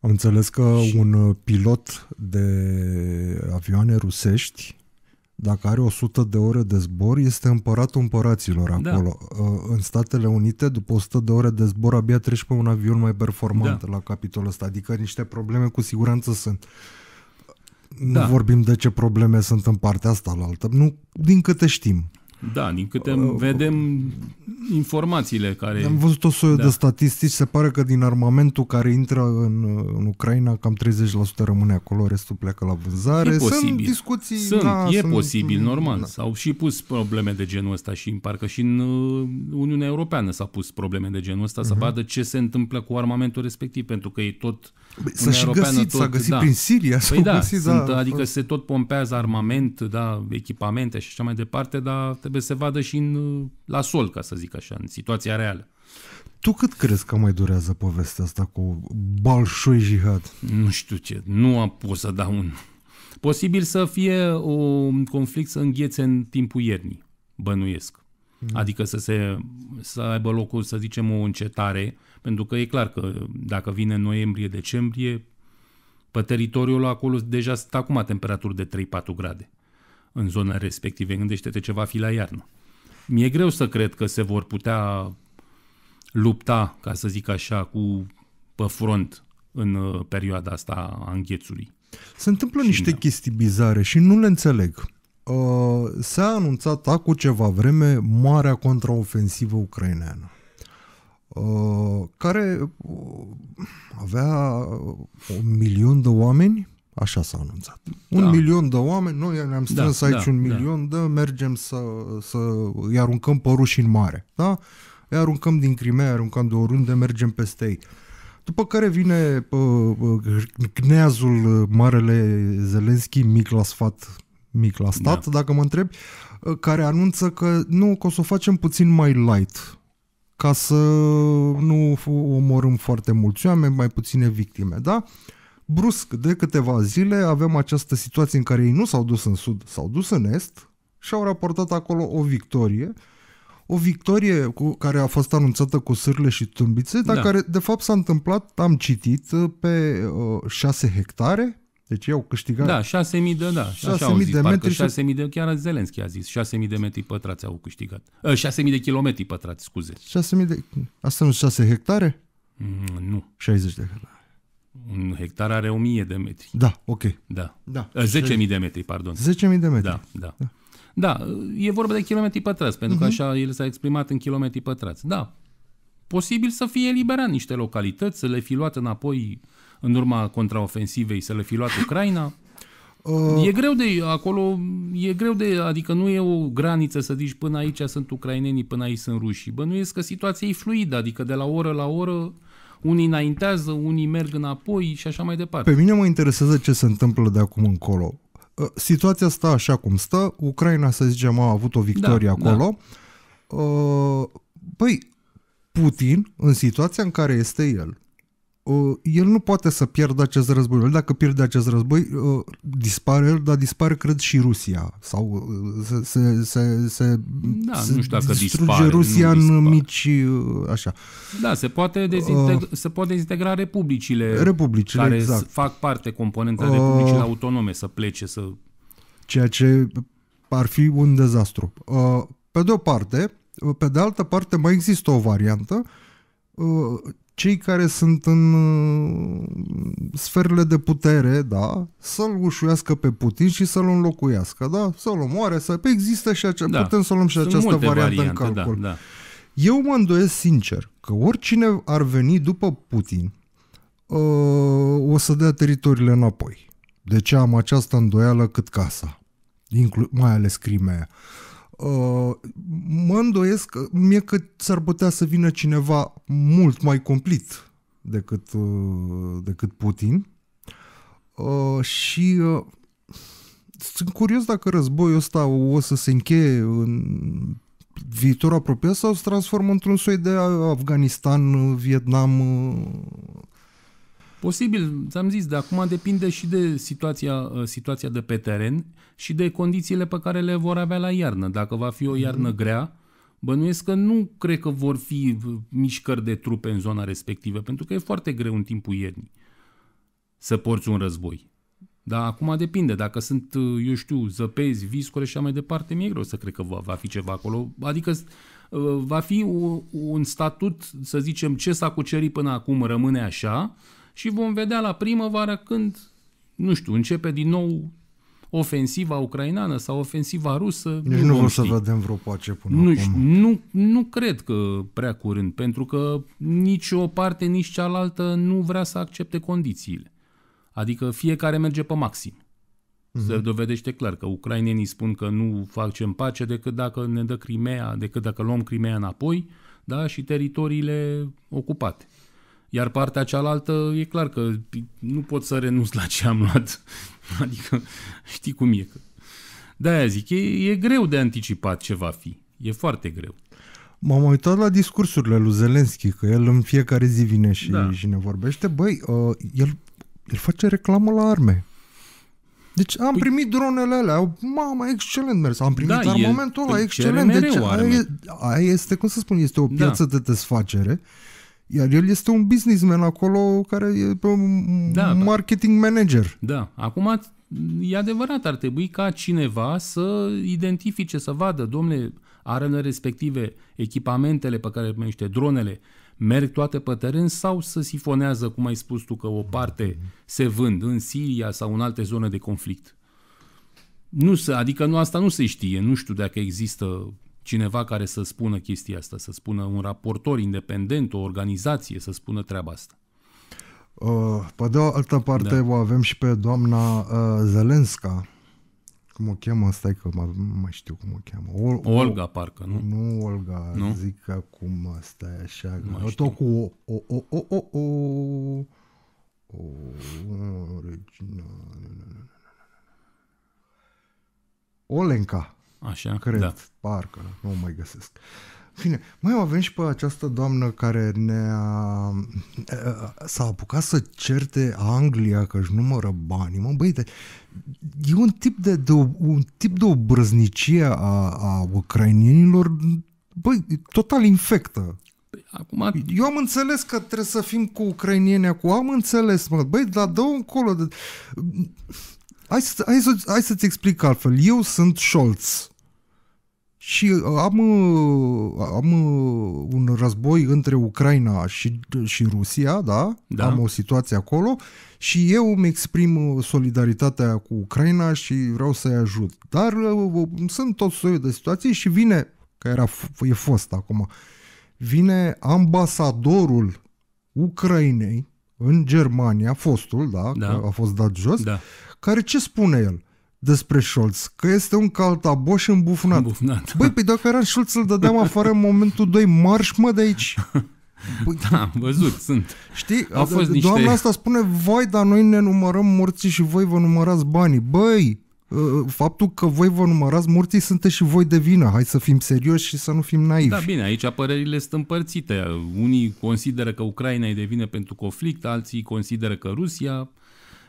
Am înțeles că un pilot de avioane rusești dacă are 100 de ore de zbor, este împăratul împăraților da. acolo. Da. În Statele Unite, după 100 de ore de zbor, abia treci pe un avion mai performant da. la capitolul ăsta. Adică niște probleme cu siguranță sunt. Nu da. vorbim de ce probleme sunt în partea asta la altă. Nu, din câte știm. Da, din câte uh, vedem informațiile care... Am văzut o soiul da. de statistici, se pare că din armamentul care intră în, în Ucraina, cam 30% rămâne acolo, restul pleacă la vânzare. E posibil. Sunt discuții... Sunt, da, e sunt, posibil, da. normal. Da. S-au și pus probleme de genul ăsta și parcă și în uh, Uniunea Europeană s-a pus probleme de genul ăsta, uh-huh. să mhm. vadă ce se întâmplă cu armamentul respectiv, pentru că e tot... S-a și găsit, tot, s-a găsit da. prin Siria. Păi da, găsit, da, sunt, da, adică se tot pompează armament, da, echipamente și așa mai departe, dar trebuie să se vadă și în, la sol, ca să zic așa, în situația reală. Tu cât crezi că mai durează povestea asta cu Balșoi Jihad? Nu știu ce, nu am pus să dau un... Posibil să fie un conflict să înghețe în timpul iernii, bănuiesc. Mm. Adică să, se, să aibă locul, să zicem, o încetare, pentru că e clar că dacă vine noiembrie, decembrie, pe teritoriul acolo deja sunt acum temperaturi de 3-4 grade în zona respective. Gândește-te ce va fi la iarnă. Mi-e greu să cred că se vor putea lupta, ca să zic așa, cu pe front în uh, perioada asta a înghețului. Se întâmplă și niște chestii bizare și nu le înțeleg. Uh, s-a anunțat acum ceva vreme marea contraofensivă ucraineană. Uh, care uh, avea uh, un milion de oameni Așa s-a anunțat. Da. Un milion de oameni, noi ne-am da, strâns da, aici da, un da. milion da. de, mergem să, să îi aruncăm păruși în mare. Da? Îi aruncăm din Crimea, aruncăm de oriunde, mergem peste ei. După care vine uh, uh, gneazul uh, Marele Zelenski, mic la sfat, mic la stat, da. dacă mă întreb, care anunță că nu, că o să o facem puțin mai light ca să nu omorâm foarte mulți oameni, mai puține victime, da? Uh, brusc, de câteva zile, avem această situație în care ei nu s-au dus în sud, s-au dus în est și au raportat acolo o victorie. O victorie cu, care a fost anunțată cu sârle și tâmbițe, dar da. care de fapt s-a întâmplat, am citit, pe uh, 6 hectare, deci ei au câștigat... Da, 6.000 de, da, 6.000 așa au zis, de metri... Și... 6.000 de, chiar Zelenski a zis, 6.000 de metri pătrați au câștigat. Uh, 6.000 de kilometri pătrați, scuze. 6.000 de... Asta nu sunt 6 hectare? Mm, nu. 60 de hectare. Un hectar are 1000 de metri. Da, ok. Da. da. 10.000 ă, de metri, pardon. 10.000 de metri. Da, da. da. Da, e vorba de kilometri pătrați, pentru uh-huh. că mhm. așa el s-a exprimat în kilometri pătrați. Da, posibil să fie eliberat niște localități, să le fi luat înapoi în urma contraofensivei, să le fi luat Ucraina. Uh... E greu de acolo, e greu de, adică nu e o graniță să zici până aici sunt ucrainenii, până aici sunt rușii. Bănuiesc că situația e fluidă, adică de la oră la oră unii înaintează, unii merg înapoi și așa mai departe. Pe mine mă interesează ce se întâmplă de acum încolo. Ă, situația stă așa cum stă, Ucraina, să zicem, a avut o victorie da, da. acolo. Da. Păi, Putin, în situația în care este el, Uh, el nu poate să pierdă acest război. El dacă pierde acest război, uh, dispare el, dar dispare, cred, și Rusia. Sau uh, se, se, se, se, da, se nu știu dacă distruge dispare, Rusia nu dispare. în mici... Așa. Da, se poate, dezintegr- uh, se poate dezintegra republicile, republicile care exact. fac parte, componenta uh, republicile autonome, să plece, să... Ceea ce ar fi un dezastru. Uh, pe de o parte, pe de altă parte mai există o variantă cei care sunt în uh, sferele de putere, da, să-l ușuiască pe Putin și să-l înlocuiască, da, să-l omoare, să... Păi există și acea... da. putem să luăm și sunt această variantă în da, calcul. Da, da. Eu mă îndoiesc sincer că oricine ar veni după Putin uh, o să dea teritoriile înapoi. De deci ce am această îndoială cât casa, inclu- mai ales Crimea. Uh, Uh, mă îndoiesc, mie că s-ar putea să vină cineva mult mai complet decât, uh, decât Putin uh, și sunt curios dacă războiul ăsta o să se încheie în viitor apropiat sau se transformă într-un soi de Afganistan, Vietnam? Posibil, ți-am zis, dar acum depinde și de situația, situația de pe teren și de condițiile pe care le vor avea la iarnă. Dacă va fi o mhm. iarnă grea, bănuiesc că nu cred că vor fi mișcări de trupe în zona respectivă, pentru că e foarte greu în timpul iernii să porți un război. Dar acum depinde, dacă sunt, eu știu, zăpezi, viscole și așa mai departe, mi-e greu să cred că va, va fi ceva acolo. Adică uh, va fi un, un statut, să zicem, ce s-a cucerit până acum rămâne așa și vom vedea la primăvară când, nu știu, începe din nou ofensiva ucraineană sau ofensiva rusă. Nici nu, nu să vedem vreo pace până nu, acum. Nu, nu cred că prea curând, pentru că nici o parte, nici cealaltă nu vrea să accepte condițiile. Adică fiecare merge pe maxim. Mm-hmm. Se dovedește clar că ucrainenii spun că nu facem pace decât dacă ne dă Crimea, decât dacă luăm Crimea înapoi da, și teritoriile ocupate. Iar partea cealaltă, e clar că nu pot să renunț la ce am luat Adică știi cum e. De-aia zic, e, e greu de anticipat ce va fi. E foarte greu. M-am uitat la discursurile lui Zelenski, că el în fiecare zi vine și, da. și ne vorbește. Băi, uh, el, el face reclamă la arme. Deci am păi... primit dronele alea, mamă, excelent mers, am primit da, armamentul ăla, păi excelent. Deci aia, aia este, cum să spun, este o da. piață da. de desfacere iar el este un businessman acolo care e un da, da, marketing manager. Da. Acum, e adevărat, ar trebui ca cineva să identifice, să vadă, domnule, în respective, echipamentele pe care numește, dronele, merg toate pe teren sau să sifonează, cum ai spus tu, că o parte se vând în Siria sau în alte zone de conflict. Nu se, adică nu, asta nu se știe, nu știu dacă există cineva care să spună chestia asta, să spună un raportor independent, o organizație, să spună treaba asta. Uh, pe de altă parte da. o avem și pe doamna uh, Zelenska, cum o cheamă, stai că mă, mai știu cum o cheamă. Ol, Olga, o, parcă, nu? Nu Olga, nu? zic acum, stai așa, mai tot cu o, o, o, o, o, o, o, regina, Olenca. Așa, cred, da. parcă, nu mai găsesc. Fine, mai avem și pe această doamnă care ne-a, s-a apucat să certe Anglia că își numără banii. Mă, băi, de, e un tip de, de, un tip de obrăznicie a, a ucrainienilor, băi, total infectă. Păi, acum... Eu am înțeles că trebuie să fim cu ucrainienii acum, am înțeles, mă, băi, dar dă încolo. De... Hai, să, hai, să, hai să-ți explic altfel. Eu sunt Scholz și uh, am, uh, am uh, un război între Ucraina și, și Rusia, da? da? Am o situație acolo și eu îmi exprim solidaritatea cu Ucraina și vreau să-i ajut. Dar sunt tot soiul de situații și vine, că era, e fost acum, vine ambasadorul Ucrainei în Germania, fostul, da? da. Că a fost dat jos, da. care ce spune el? despre Scholz, că este un caltaboș îmbufnat. îmbufnat. Băi, pe dacă era Scholz, îl dădeam afară în momentul 2, marș mă de aici. Băi, da, am văzut, sunt. Știi, a fost niște... doamna asta spune, voi, dar noi ne numărăm morții și voi vă numărați banii. Băi, ă, faptul că voi vă numărați morții sunteți și voi de vină. Hai să fim serioși și să nu fim naivi. Da, bine, aici părerile sunt împărțite. Unii consideră că Ucraina e de vină pentru conflict, alții consideră că Rusia...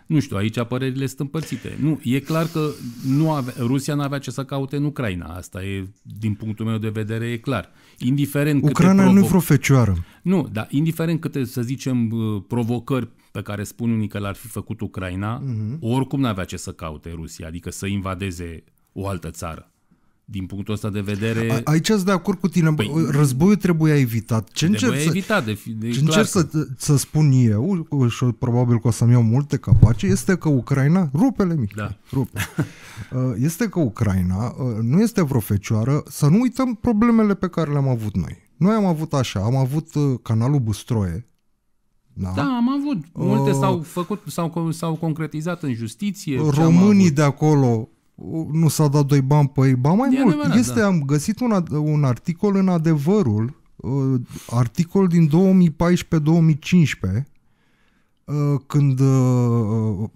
Nu știu, aici părerile sunt împărțite. Nu, e clar că nu ave, Rusia nu avea ce să caute în Ucraina. Asta e, din punctul meu de vedere, e clar. Indiferent Ucraina nu e vreo fecioară. Nu, dar indiferent câte, să zicem, uh, provocări pe care spun unii că l-ar fi făcut Ucraina, uh-huh. oricum nu avea ce să caute Rusia, adică să invadeze o altă țară din punctul ăsta de vedere... A, aici sunt de acord cu tine. Păi, Războiul trebuia evitat. Ce încerc, să, evitat, de, de, ce încerc să, să spun eu, și probabil că o să-mi iau multe capace, este că Ucraina... Rupele mici. Da. Rupe. Uh, este că Ucraina uh, nu este vreo fecioară. Să nu uităm problemele pe care le-am avut noi. Noi am avut așa, am avut uh, canalul Bustroie, da? da, am avut. Multe uh, s-au făcut, s-au, s-au concretizat în justiție. Românii de acolo nu s-a dat doi bani pe ei, ba mai e mult. Adevărat, este, da. am găsit un, un articol în adevărul, uh, articol din 2014-2015, uh, când uh, uh,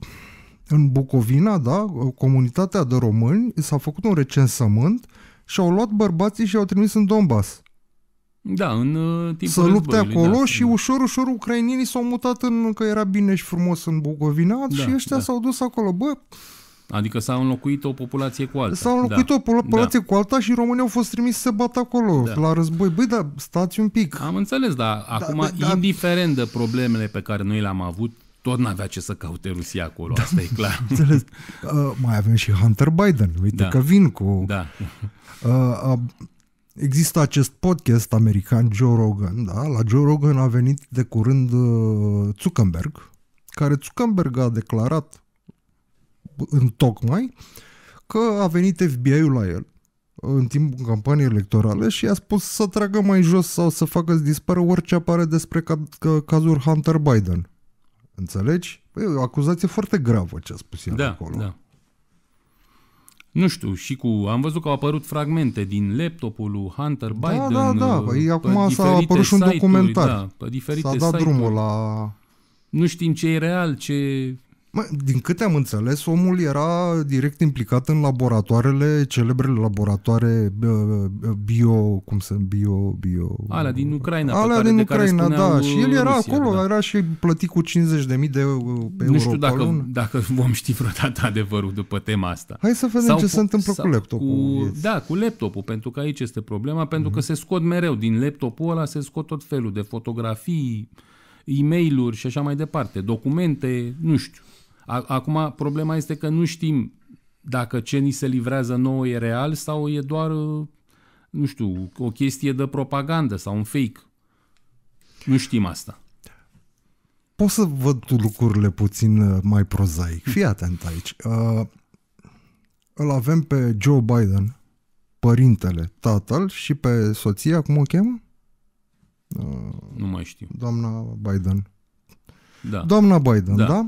în Bucovina, da, uh, comunitatea de români, s-a făcut un recensământ și au luat bărbații și au trimis în Donbass. Da, în uh, timpul Să lupte acolo da, și da. ușor, ușor ucrainienii s-au mutat în, că era bine și frumos în Bucovina da, și ăștia da. s-au dus acolo. Bă, Adică s-a înlocuit o populație cu alta. S-a înlocuit da. o da. populație da. cu alta și românii au fost trimiși să bată acolo, da. la război. Băi, dar stați un pic. Am înțeles, dar da, acum, da, da, indiferent de problemele pe care noi le-am avut, tot n-avea ce să caute Rusia acolo, da, asta e clar. Înțeles. Uh, mai avem și Hunter Biden, uite da. că vin cu... Da. Uh, uh, Există acest podcast american Joe Rogan, da? La Joe Rogan a venit de curând uh, Zuckerberg, care Zuckerberg a declarat în tocmai că a venit FBI-ul la el în timpul campaniei electorale și a spus să tragă mai jos sau să facă să dispară orice apare despre ca, ca, cazul Hunter Biden. Înțelegi? Păi, o acuzație foarte gravă ce a spus el da, acolo. Da. Nu știu, și cu... Am văzut că au apărut fragmente din laptopul lui Hunter da, Biden. Da, da, da. Păi, acum s-a apărut și un da, documentar. Da, pe diferite s-a dat drumul la... Nu știm ce e real, ce Mă, din câte am înțeles, omul era direct implicat în laboratoarele, celebrele laboratoare bio, cum sunt, bio, bio... Alea din Ucraina. Alea din din Ucraina, care da. Și el era Rusia, acolo, da. era și plătit cu 50.000 de euro Nu știu dacă, dacă vom ști vreodată adevărul după tema asta. Hai să vedem sau ce cu, se întâmplă cu laptopul. Cu, yes. Da, cu laptopul, pentru că aici este problema, pentru mm-hmm. că mhm. se scot mereu din laptopul ăla, se scot tot felul de fotografii, e mail și așa mai departe, documente, nu știu Acum, problema este că nu știm dacă ce ni se livrează nouă e real sau e doar, uh, nu știu, o chestie de propagandă sau un fake. Nu știm asta. Pot să văd lucrurile puțin uh, mai prozaic. Fii atent aici. Uh, îl avem pe Joe Biden, părintele, tatăl și pe soția, cum o cheamă? Uh, nu mai știu. Doamna Biden. Da. Doamna Biden, da? da?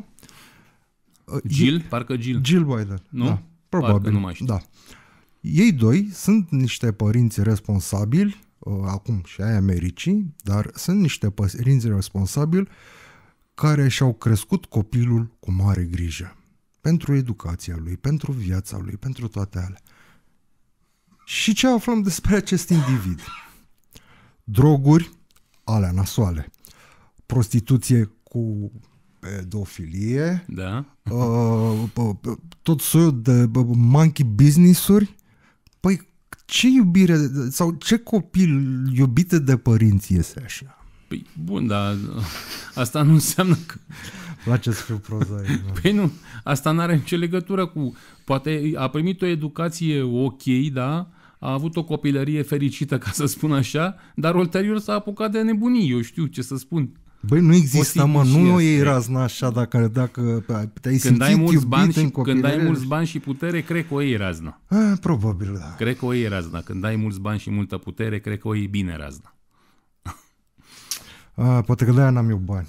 Jill? Parcă Jill. Jill Biden. Nu? Da, probabil. Parcă nu mai știu. Da. Ei doi sunt niște părinți responsabili, ă, acum și ai Americii, dar sunt niște părinți responsabili care și-au crescut copilul cu mare grijă. Pentru educația lui, pentru viața lui, pentru toate alea. Și ce aflăm despre acest individ? Droguri, alea nasoale. Prostituție cu pedofilie, da. Uh, tot soiul de monkey business-uri. Păi ce iubire sau ce copil iubite de părinți iese așa? Păi bun, dar asta nu înseamnă că... Place să fiu prozaic. Păi nu, asta nu are nicio legătură cu... Poate a primit o educație ok, da? A avut o copilărie fericită, ca să spun așa, dar ulterior s-a apucat de nebunii, eu știu ce să spun. Băi, nu exista, mă, nu e razna așa dacă, dacă te-ai când ai mulți bani și, Când ai mulți bani și putere, cred că o iei razna. A, probabil, da. Cred că o iei razna. Când ai mulți bani și multă putere, cred că o iei bine razna. A, poate că de-aia n-am eu bani.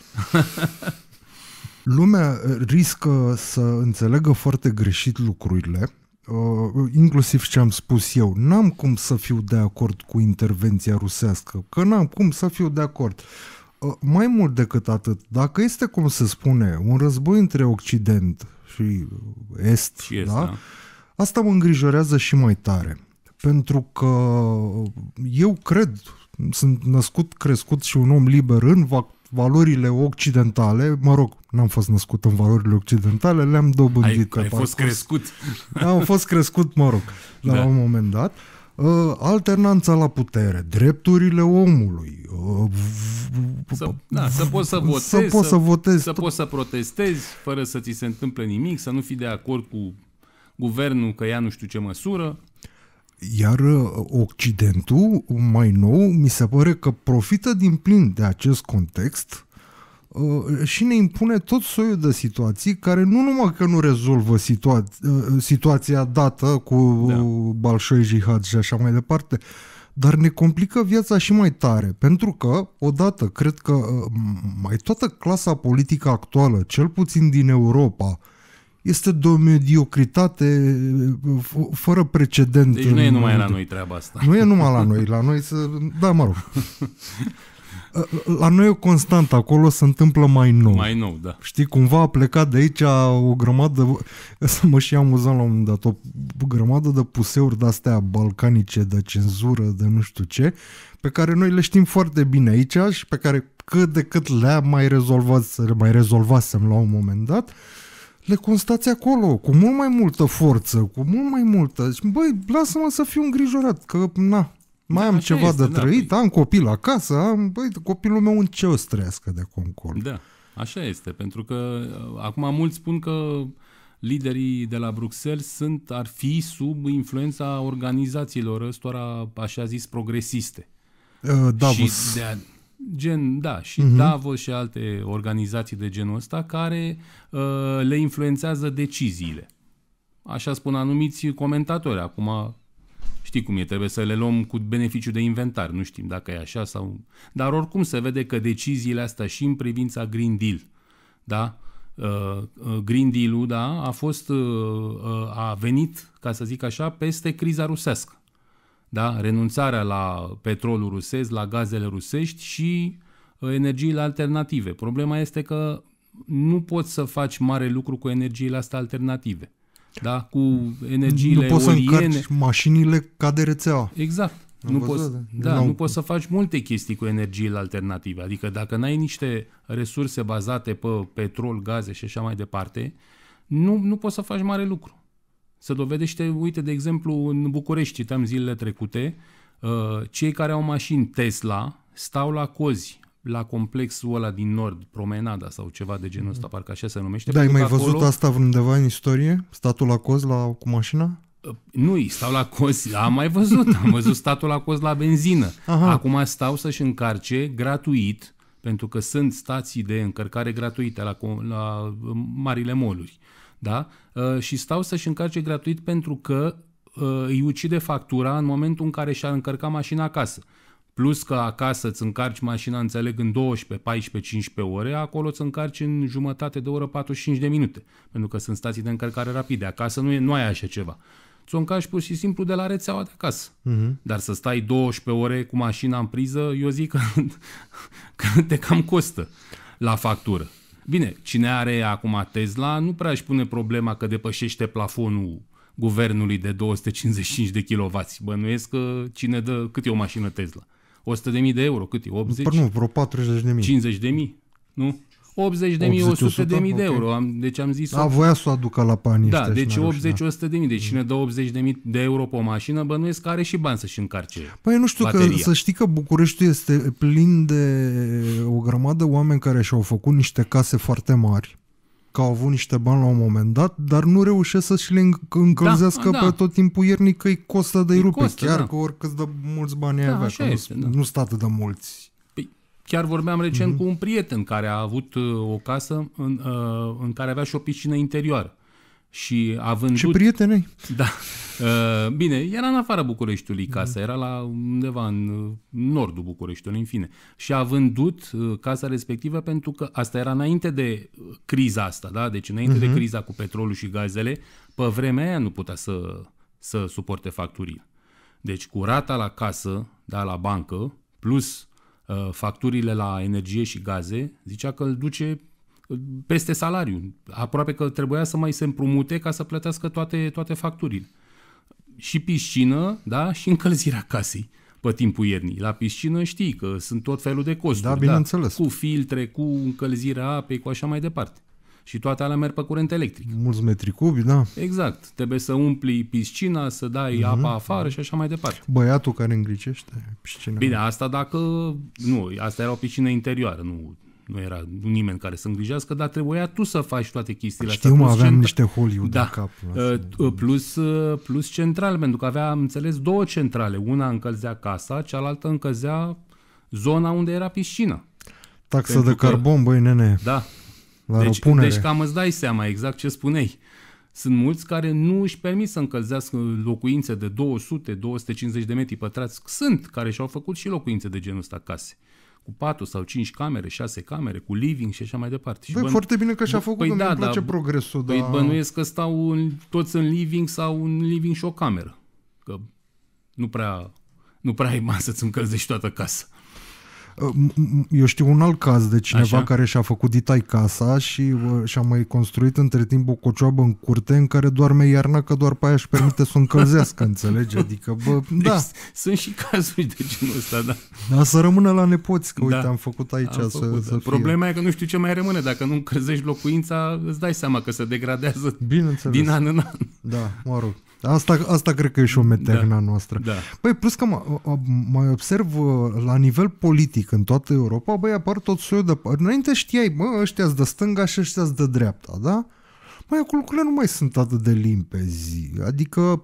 Lumea uh, riscă să înțeleagă foarte greșit lucrurile, Uh, inclusiv ce am spus eu, n-am cum să fiu de acord cu intervenția rusească, că n-am cum să fiu de acord. Uh, Ă, mai mult decât atât, dacă este, cum se spune, un război între Occident și Est, și este, da? da? asta mă îngrijorează și mai tare. Pentru că eu cred, sunt născut, crescut și un om liber în valorile occidentale, mă rog, n-am fost născut în valorile occidentale, le-am dobândit. Ai, ai fost crescut. Am fost crescut, mă rog, la da. un moment dat. Uh, Ă, alternanța la putere, drepturile omului. Ă, da, să, poți să votezi, să, poți să, votez, să poți să protestezi fără să ți se întâmple nimic, să nu fii de acord cu guvernul că ia nu știu ce măsură. Iar ă, Occidentul, mai nou, mi se pare că profită din plin de acest context Uh, și ne impune tot soiul de situații care nu numai că nu rezolvă situa- uh, situația dată cu da. balșoi, jihad și așa mai departe, dar ne complică viața și mai tare, pentru că, odată, cred că uh, mai toată clasa politică actuală, cel puțin din Europa, este de o mediocritate fără precedent. Deci nu e numai la noi treaba asta. Nu e numai la noi, la noi să... Da, mă rog. La noi e o constantă, acolo se întâmplă mai nou. Mai nou, da. Știi, cumva a plecat de aici o grămadă, să mă și amuzam la un moment dat, o grămadă de puseuri de-astea balcanice, de cenzură, de nu știu ce, pe care noi le știm foarte bine aici și pe care cât de cât le-a mai rezolvat, mai rezolvasem la un moment dat, le constați acolo, cu mult mai multă forță, cu mult mai multă. Băi, lasă-mă să fiu îngrijorat, că na, mai am Așa ceva este, de da, trăit, da, am copil acasă, am, băi, copilul meu în ce o să trăiască de acum încolo? Da, așa este, pentru că uh, acum mulți spun că liderii de la Bruxelles sunt, ar fi sub influența organizațiilor ăstora, așa zis, progresiste. Uh, Davos. Și de a, gen, da, și uh-huh. Davos și alte organizații de genul ăsta care uh, le influențează deciziile. Așa spun anumiți comentatori. Acum știi cum e, trebuie să le luăm cu beneficiu de inventar, nu știm dacă e așa sau... Dar oricum se vede că deciziile astea și în privința Green Deal, da? Uh, uh, Green Deal-ul, da, a fost, uh, a venit, ca să zic așa, peste criza rusească. Da? Renunțarea la petrolul rusesc, la gazele rusești și energiile alternative. Problema este că nu poți să faci mare lucru cu energiile astea alternative da? cu energiile Nu poți să mașinile ca de rețeaua. Exact. nu poți, da, da nu poți să faci multe chestii cu energiile alternative. Adică dacă n-ai niște resurse bazate pe petrol, gaze și așa mai departe, nu, nu poți să faci mare lucru. Se dovedește, uite, de exemplu, în București, citam zilele trecute, uh, cei care au mașini Tesla stau la cozi la complexul ăla din nord, promenada sau ceva de genul ăsta, mhm. parcă așa se numește. Da, ai mai acolo... văzut asta undeva în istorie? Statul la coz la, cu mașina? Ă, nu, stau la coz, am mai văzut, am văzut statul la coz la benzină. Aha. Acum stau să-și încarce gratuit, pentru că sunt stații de încărcare gratuite la, la ă, marile moluri. Da? Ă, și stau să-și încarce gratuit pentru că îi ucide factura în momentul în care și-a încărcat mașina acasă. Plus că acasă îți încarci mașina, înțeleg, în 12, 14, 15 ore, acolo îți încarci în jumătate de oră 45 de minute, pentru că sunt stații de încărcare rapide. Acasă nu, e, nu ai așa ceva. Ți-o încarci pur și simplu de la rețeaua de acasă. Uh-huh. Dar să stai 12 ore cu mașina în priză, eu zic că, că te cam costă la factură. Bine, cine are acum Tesla nu prea își pune problema că depășește plafonul guvernului de 255 de kW. Bănuiesc că cine dă cât e o mașină Tesla. 100.000 de euro, cât e? 80? Păi nu, vreo 40.000. 50.000, nu? 80 de mii, 100 de mii de euro. Am, deci am zis... A voia să o aducă la bani Da, deci 80 100 da. de mii. Deci cine dă 80 de mii de euro pe o mașină, bănuiesc că are și bani să-și încarce Păi nu știu, bateria. că să știi că Bucureștiul este plin de o grămadă oameni care și-au făcut niște case foarte mari că au avut niște bani la un moment dat, dar nu reușesc să și le încălzească da, pe da. tot timpul iernii că i costă de rupe. Costă, chiar da. că oricât de mulți bani da, ai avea, că este, nu, da. nu stat de mulți. Păi, chiar vorbeam recent mm-hmm. cu un prieten care a avut uh, o casă în, uh, în care avea și o piscină interioară și a vândut... Ce prietenei! Da. Uh, bine, era în afara Bucureștiului casa, da. era la undeva în uh, nordul Bucureștiului, în fine. Și a vândut uh, casa respectivă pentru că asta era înainte de criza asta, da? Deci înainte uh-huh. de mhm. criza cu petrolul și gazele, pe vremea aia nu putea să, să suporte facturile. Deci cu rata la casă, da, la bancă, plus uh, facturile la energie și gaze, zicea că îl duce peste salariu. Aproape că trebuia să mai se împrumute ca să plătească toate, toate facturile. Și piscină, da, și încălzirea casei pe timpul iernii. La piscină știi că sunt tot felul de costuri. Da, da? bineînțeles. Da, cu filtre, cu încălzirea apei, cu așa mai departe. Și toate alea merg pe curent electric. Mulți metri cubi, da. Exact. Trebuie să umpli piscina, să dai mm-hmm. apa afară și așa mai departe. Băiatul care îngricește piscina. Bine, asta dacă... Nu, asta era o piscină interioară, nu nu era nimeni care să îngrijească, dar trebuia tu să faci toate chestiile Știu, astea. Știu, aveam centra... niște Hollywood da. în cap. Uh, uh, plus, uh, plus central, pentru că avea, am înțeles, două centrale. Una încălzea casa, cealaltă încălzea zona unde era piscina. Taxă pentru de că... carbon, băi, nene. Da. La deci, răpunere. deci cam îți dai seama exact ce spuneai. Sunt mulți care nu își permit să încălzească locuințe de 200-250 de metri pătrați. Sunt care și-au făcut și locuințe de genul ăsta case. Uh, cu 4 sau 5 camere, 6 camere, cu living și așa mai departe. Și Băi, bă, foarte bine că și-a făcut, păi, da, îmi place da, progresul. Păi da. bănuiesc că stau în, toți în living sau în living și o cameră. Că nu prea, nu prea ai bani să-ți încălzești toată casa. Uh, eu știu un alt caz de cineva Așa? care și-a făcut ditai casa și uh, și-a mai construit între timp o cocioabă în curte în care doarme iarna, că doar pe aia își permite să o încălzească, înțelege? Adică, bă, deci, da. Sunt și cazuri de genul ăsta, da. Dar să rămână la nepoți, că da. uite, am făcut aici am să, făcut, să da. fie. Problema e că nu știu ce mai rămâne. Dacă nu încălzești locuința, îți dai seama că se degradează Bineînțeles. din an în an. Da, mă rog. Asta, asta cred că e și o meternă da. noastră. Da. Băi, plus că mai observ uh, la nivel politic în toată Europa, băi, apar tot soiul de... Înainte știai, mă, ăștia de stânga și ăștia de dreapta, da? Mai acolo lucrurile nu mai sunt atât de limpezi. Adică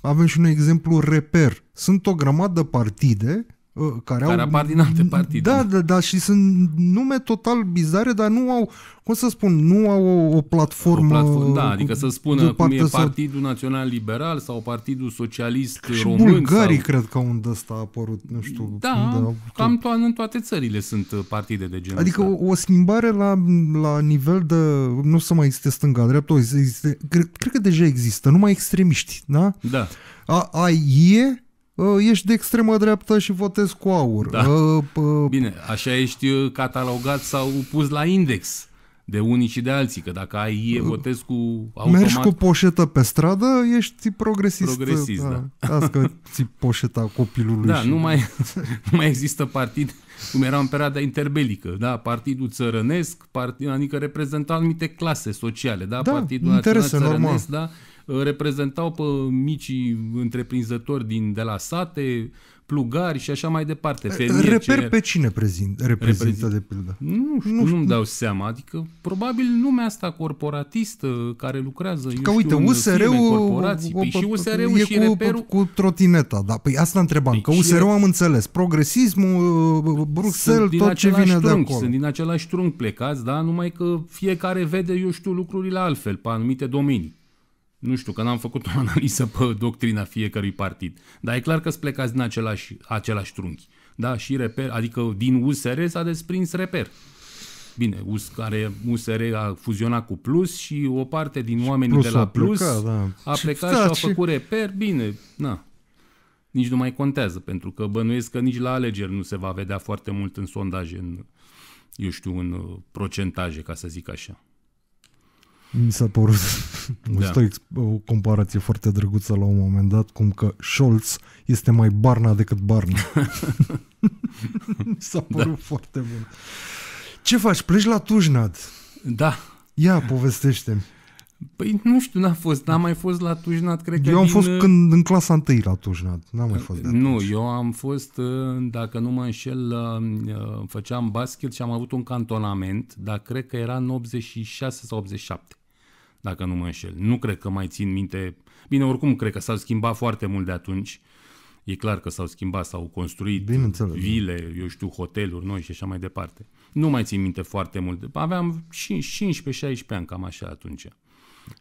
avem și un exemplu reper. Sunt o grămadă partide Ă, care, care au, apar din alte partide. Da, da, da, și sunt nume total bizare, dar nu au, cum să spun, nu au o, o platformă. O platformă da, adică să spună cum e Partidul Național Liberal sau Partidul Socialist și Român. bulgarii sau... cred că unde ăsta a apărut, nu știu. Da, cam to- în toate țările sunt uh, partide de genul Adică ăsta. o, o schimbare la, la nivel de, nu să mai existe stânga-dreapta, cred, cred că deja există, numai extremiști, da? Da. A, a, e Uh, ești de extremă dreaptă și votezi cu aur. Da. Uh, uh, Bine, așa ești uh, catalogat sau pus la index de unii și de alții, că dacă ai uh, votezi cu automat... Mergi cu poșetă pe stradă, ești progresist. Uh, progresist, da. da. Asta ți poșeta copilului. Da, și... nu, mai, nu mai există partid, cum era în perioada interbelică, da, partidul țărănesc, partid, adică reprezenta anumite clase sociale, da, da partidul interese, național țărănesc, normal. da, reprezentau pe micii întreprinzători din, de la sate, plugari și așa mai departe. Ferie, Reper cer. pe cine prezint, reprezintă, de pildă? Nu știu, nu știu. nu-mi dau seama. Adică, probabil lumea asta corporatistă care lucrează, Că eu uite, știu, USR-ul, corporații, păi o, și USR-ul e și cu, reperul... cu trotineta, da. Păi asta întrebam, păi că USR-ul am înțeles. Progresismul, uh, Bruxelles, tot ce vine trunchi, de acolo. Sunt din același trunchi plecați, da? Numai că fiecare vede, eu știu, lucrurile altfel pe anumite domenii. Nu știu, că n-am făcut o analiză pe doctrina fiecărui partid. Dar e clar că îți plecați din același, același trunchi. Da, și reper, adică din USR s-a desprins reper. Bine, US, care USR a fuzionat cu Plus și o parte din și oamenii de la a Plus plecat, da. a plecat și, da, și au făcut reper. Bine, na, nici nu mai contează, pentru că bănuiesc că nici la alegeri nu se va vedea foarte mult în sondaje, în, eu știu, în uh, procentaje, ca să zic așa. Mi s-a părut da. o, comparație foarte drăguță la un moment dat, cum că Scholz este mai Barna decât Barna. Mi s-a părut da. foarte bun. Ce faci? Pleci la Tujnad? Da. Ia, povestește-mi. Păi nu știu, n-a fost, n-am mai fost la Tujnat, cred că Eu am din... fost uh, când, în clasa 1 la Tujnat, n-am mai fost de Nu, eu am fost, uh, dacă nu mă înșel, uh, făceam basket și am avut un cantonament, dar cred că era în 86 sau 87 dacă nu mă înșel. Nu cred că mai țin minte. Bine, oricum, cred că s-au schimbat foarte mult de atunci. E clar că s-au schimbat, s-au construit da. vile, eu știu, hoteluri noi și așa mai departe. Nu mai țin minte foarte mult. Aveam 15-16 ani, cam așa atunci.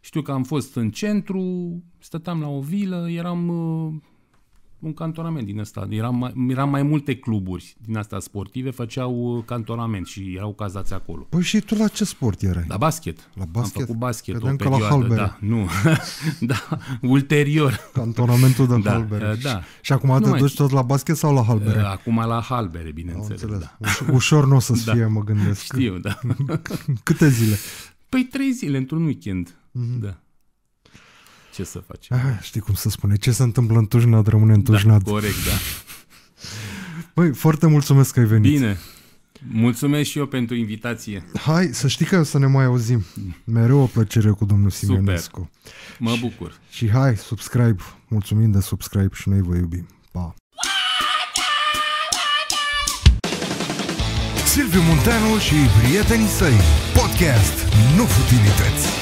Știu că am fost în centru, stăteam la o vilă, eram uh, un cantonament din ăsta. Era mai, era mai multe cluburi din astea sportive, făceau uh, cantonament și erau cazați acolo. Păi și tu la ce sport erai? La basket. La basket? Am făcut basket Credeam o perioadă, că la halbere. Da, nu. da, ulterior. Cantonamentul de da, halbere. Da. Și acum nu te mai... duci tot la basket sau la halbere? Uh, acum la halbere, bineînțeles. Da. Ușor nu o să da. fie, da. mă gândesc. Știu, da. Câte zile? Păi trei zile într-un weekend. Mm-hmm. Da ce să faci? Ah, știi cum să spune, ce se întâmplă în tușnad rămâne în tușnad. Da, corect, da. Băi, foarte mulțumesc că ai venit. Bine, mulțumesc și eu pentru invitație. Hai, să știi că să ne mai auzim. Mereu o plăcere cu domnul Simionescu. Super. Mă bucur. Și, și hai, subscribe. Mulțumim de subscribe și noi vă iubim. Pa! Silviu Munteanu și prietenii săi. Podcast, nu futilități.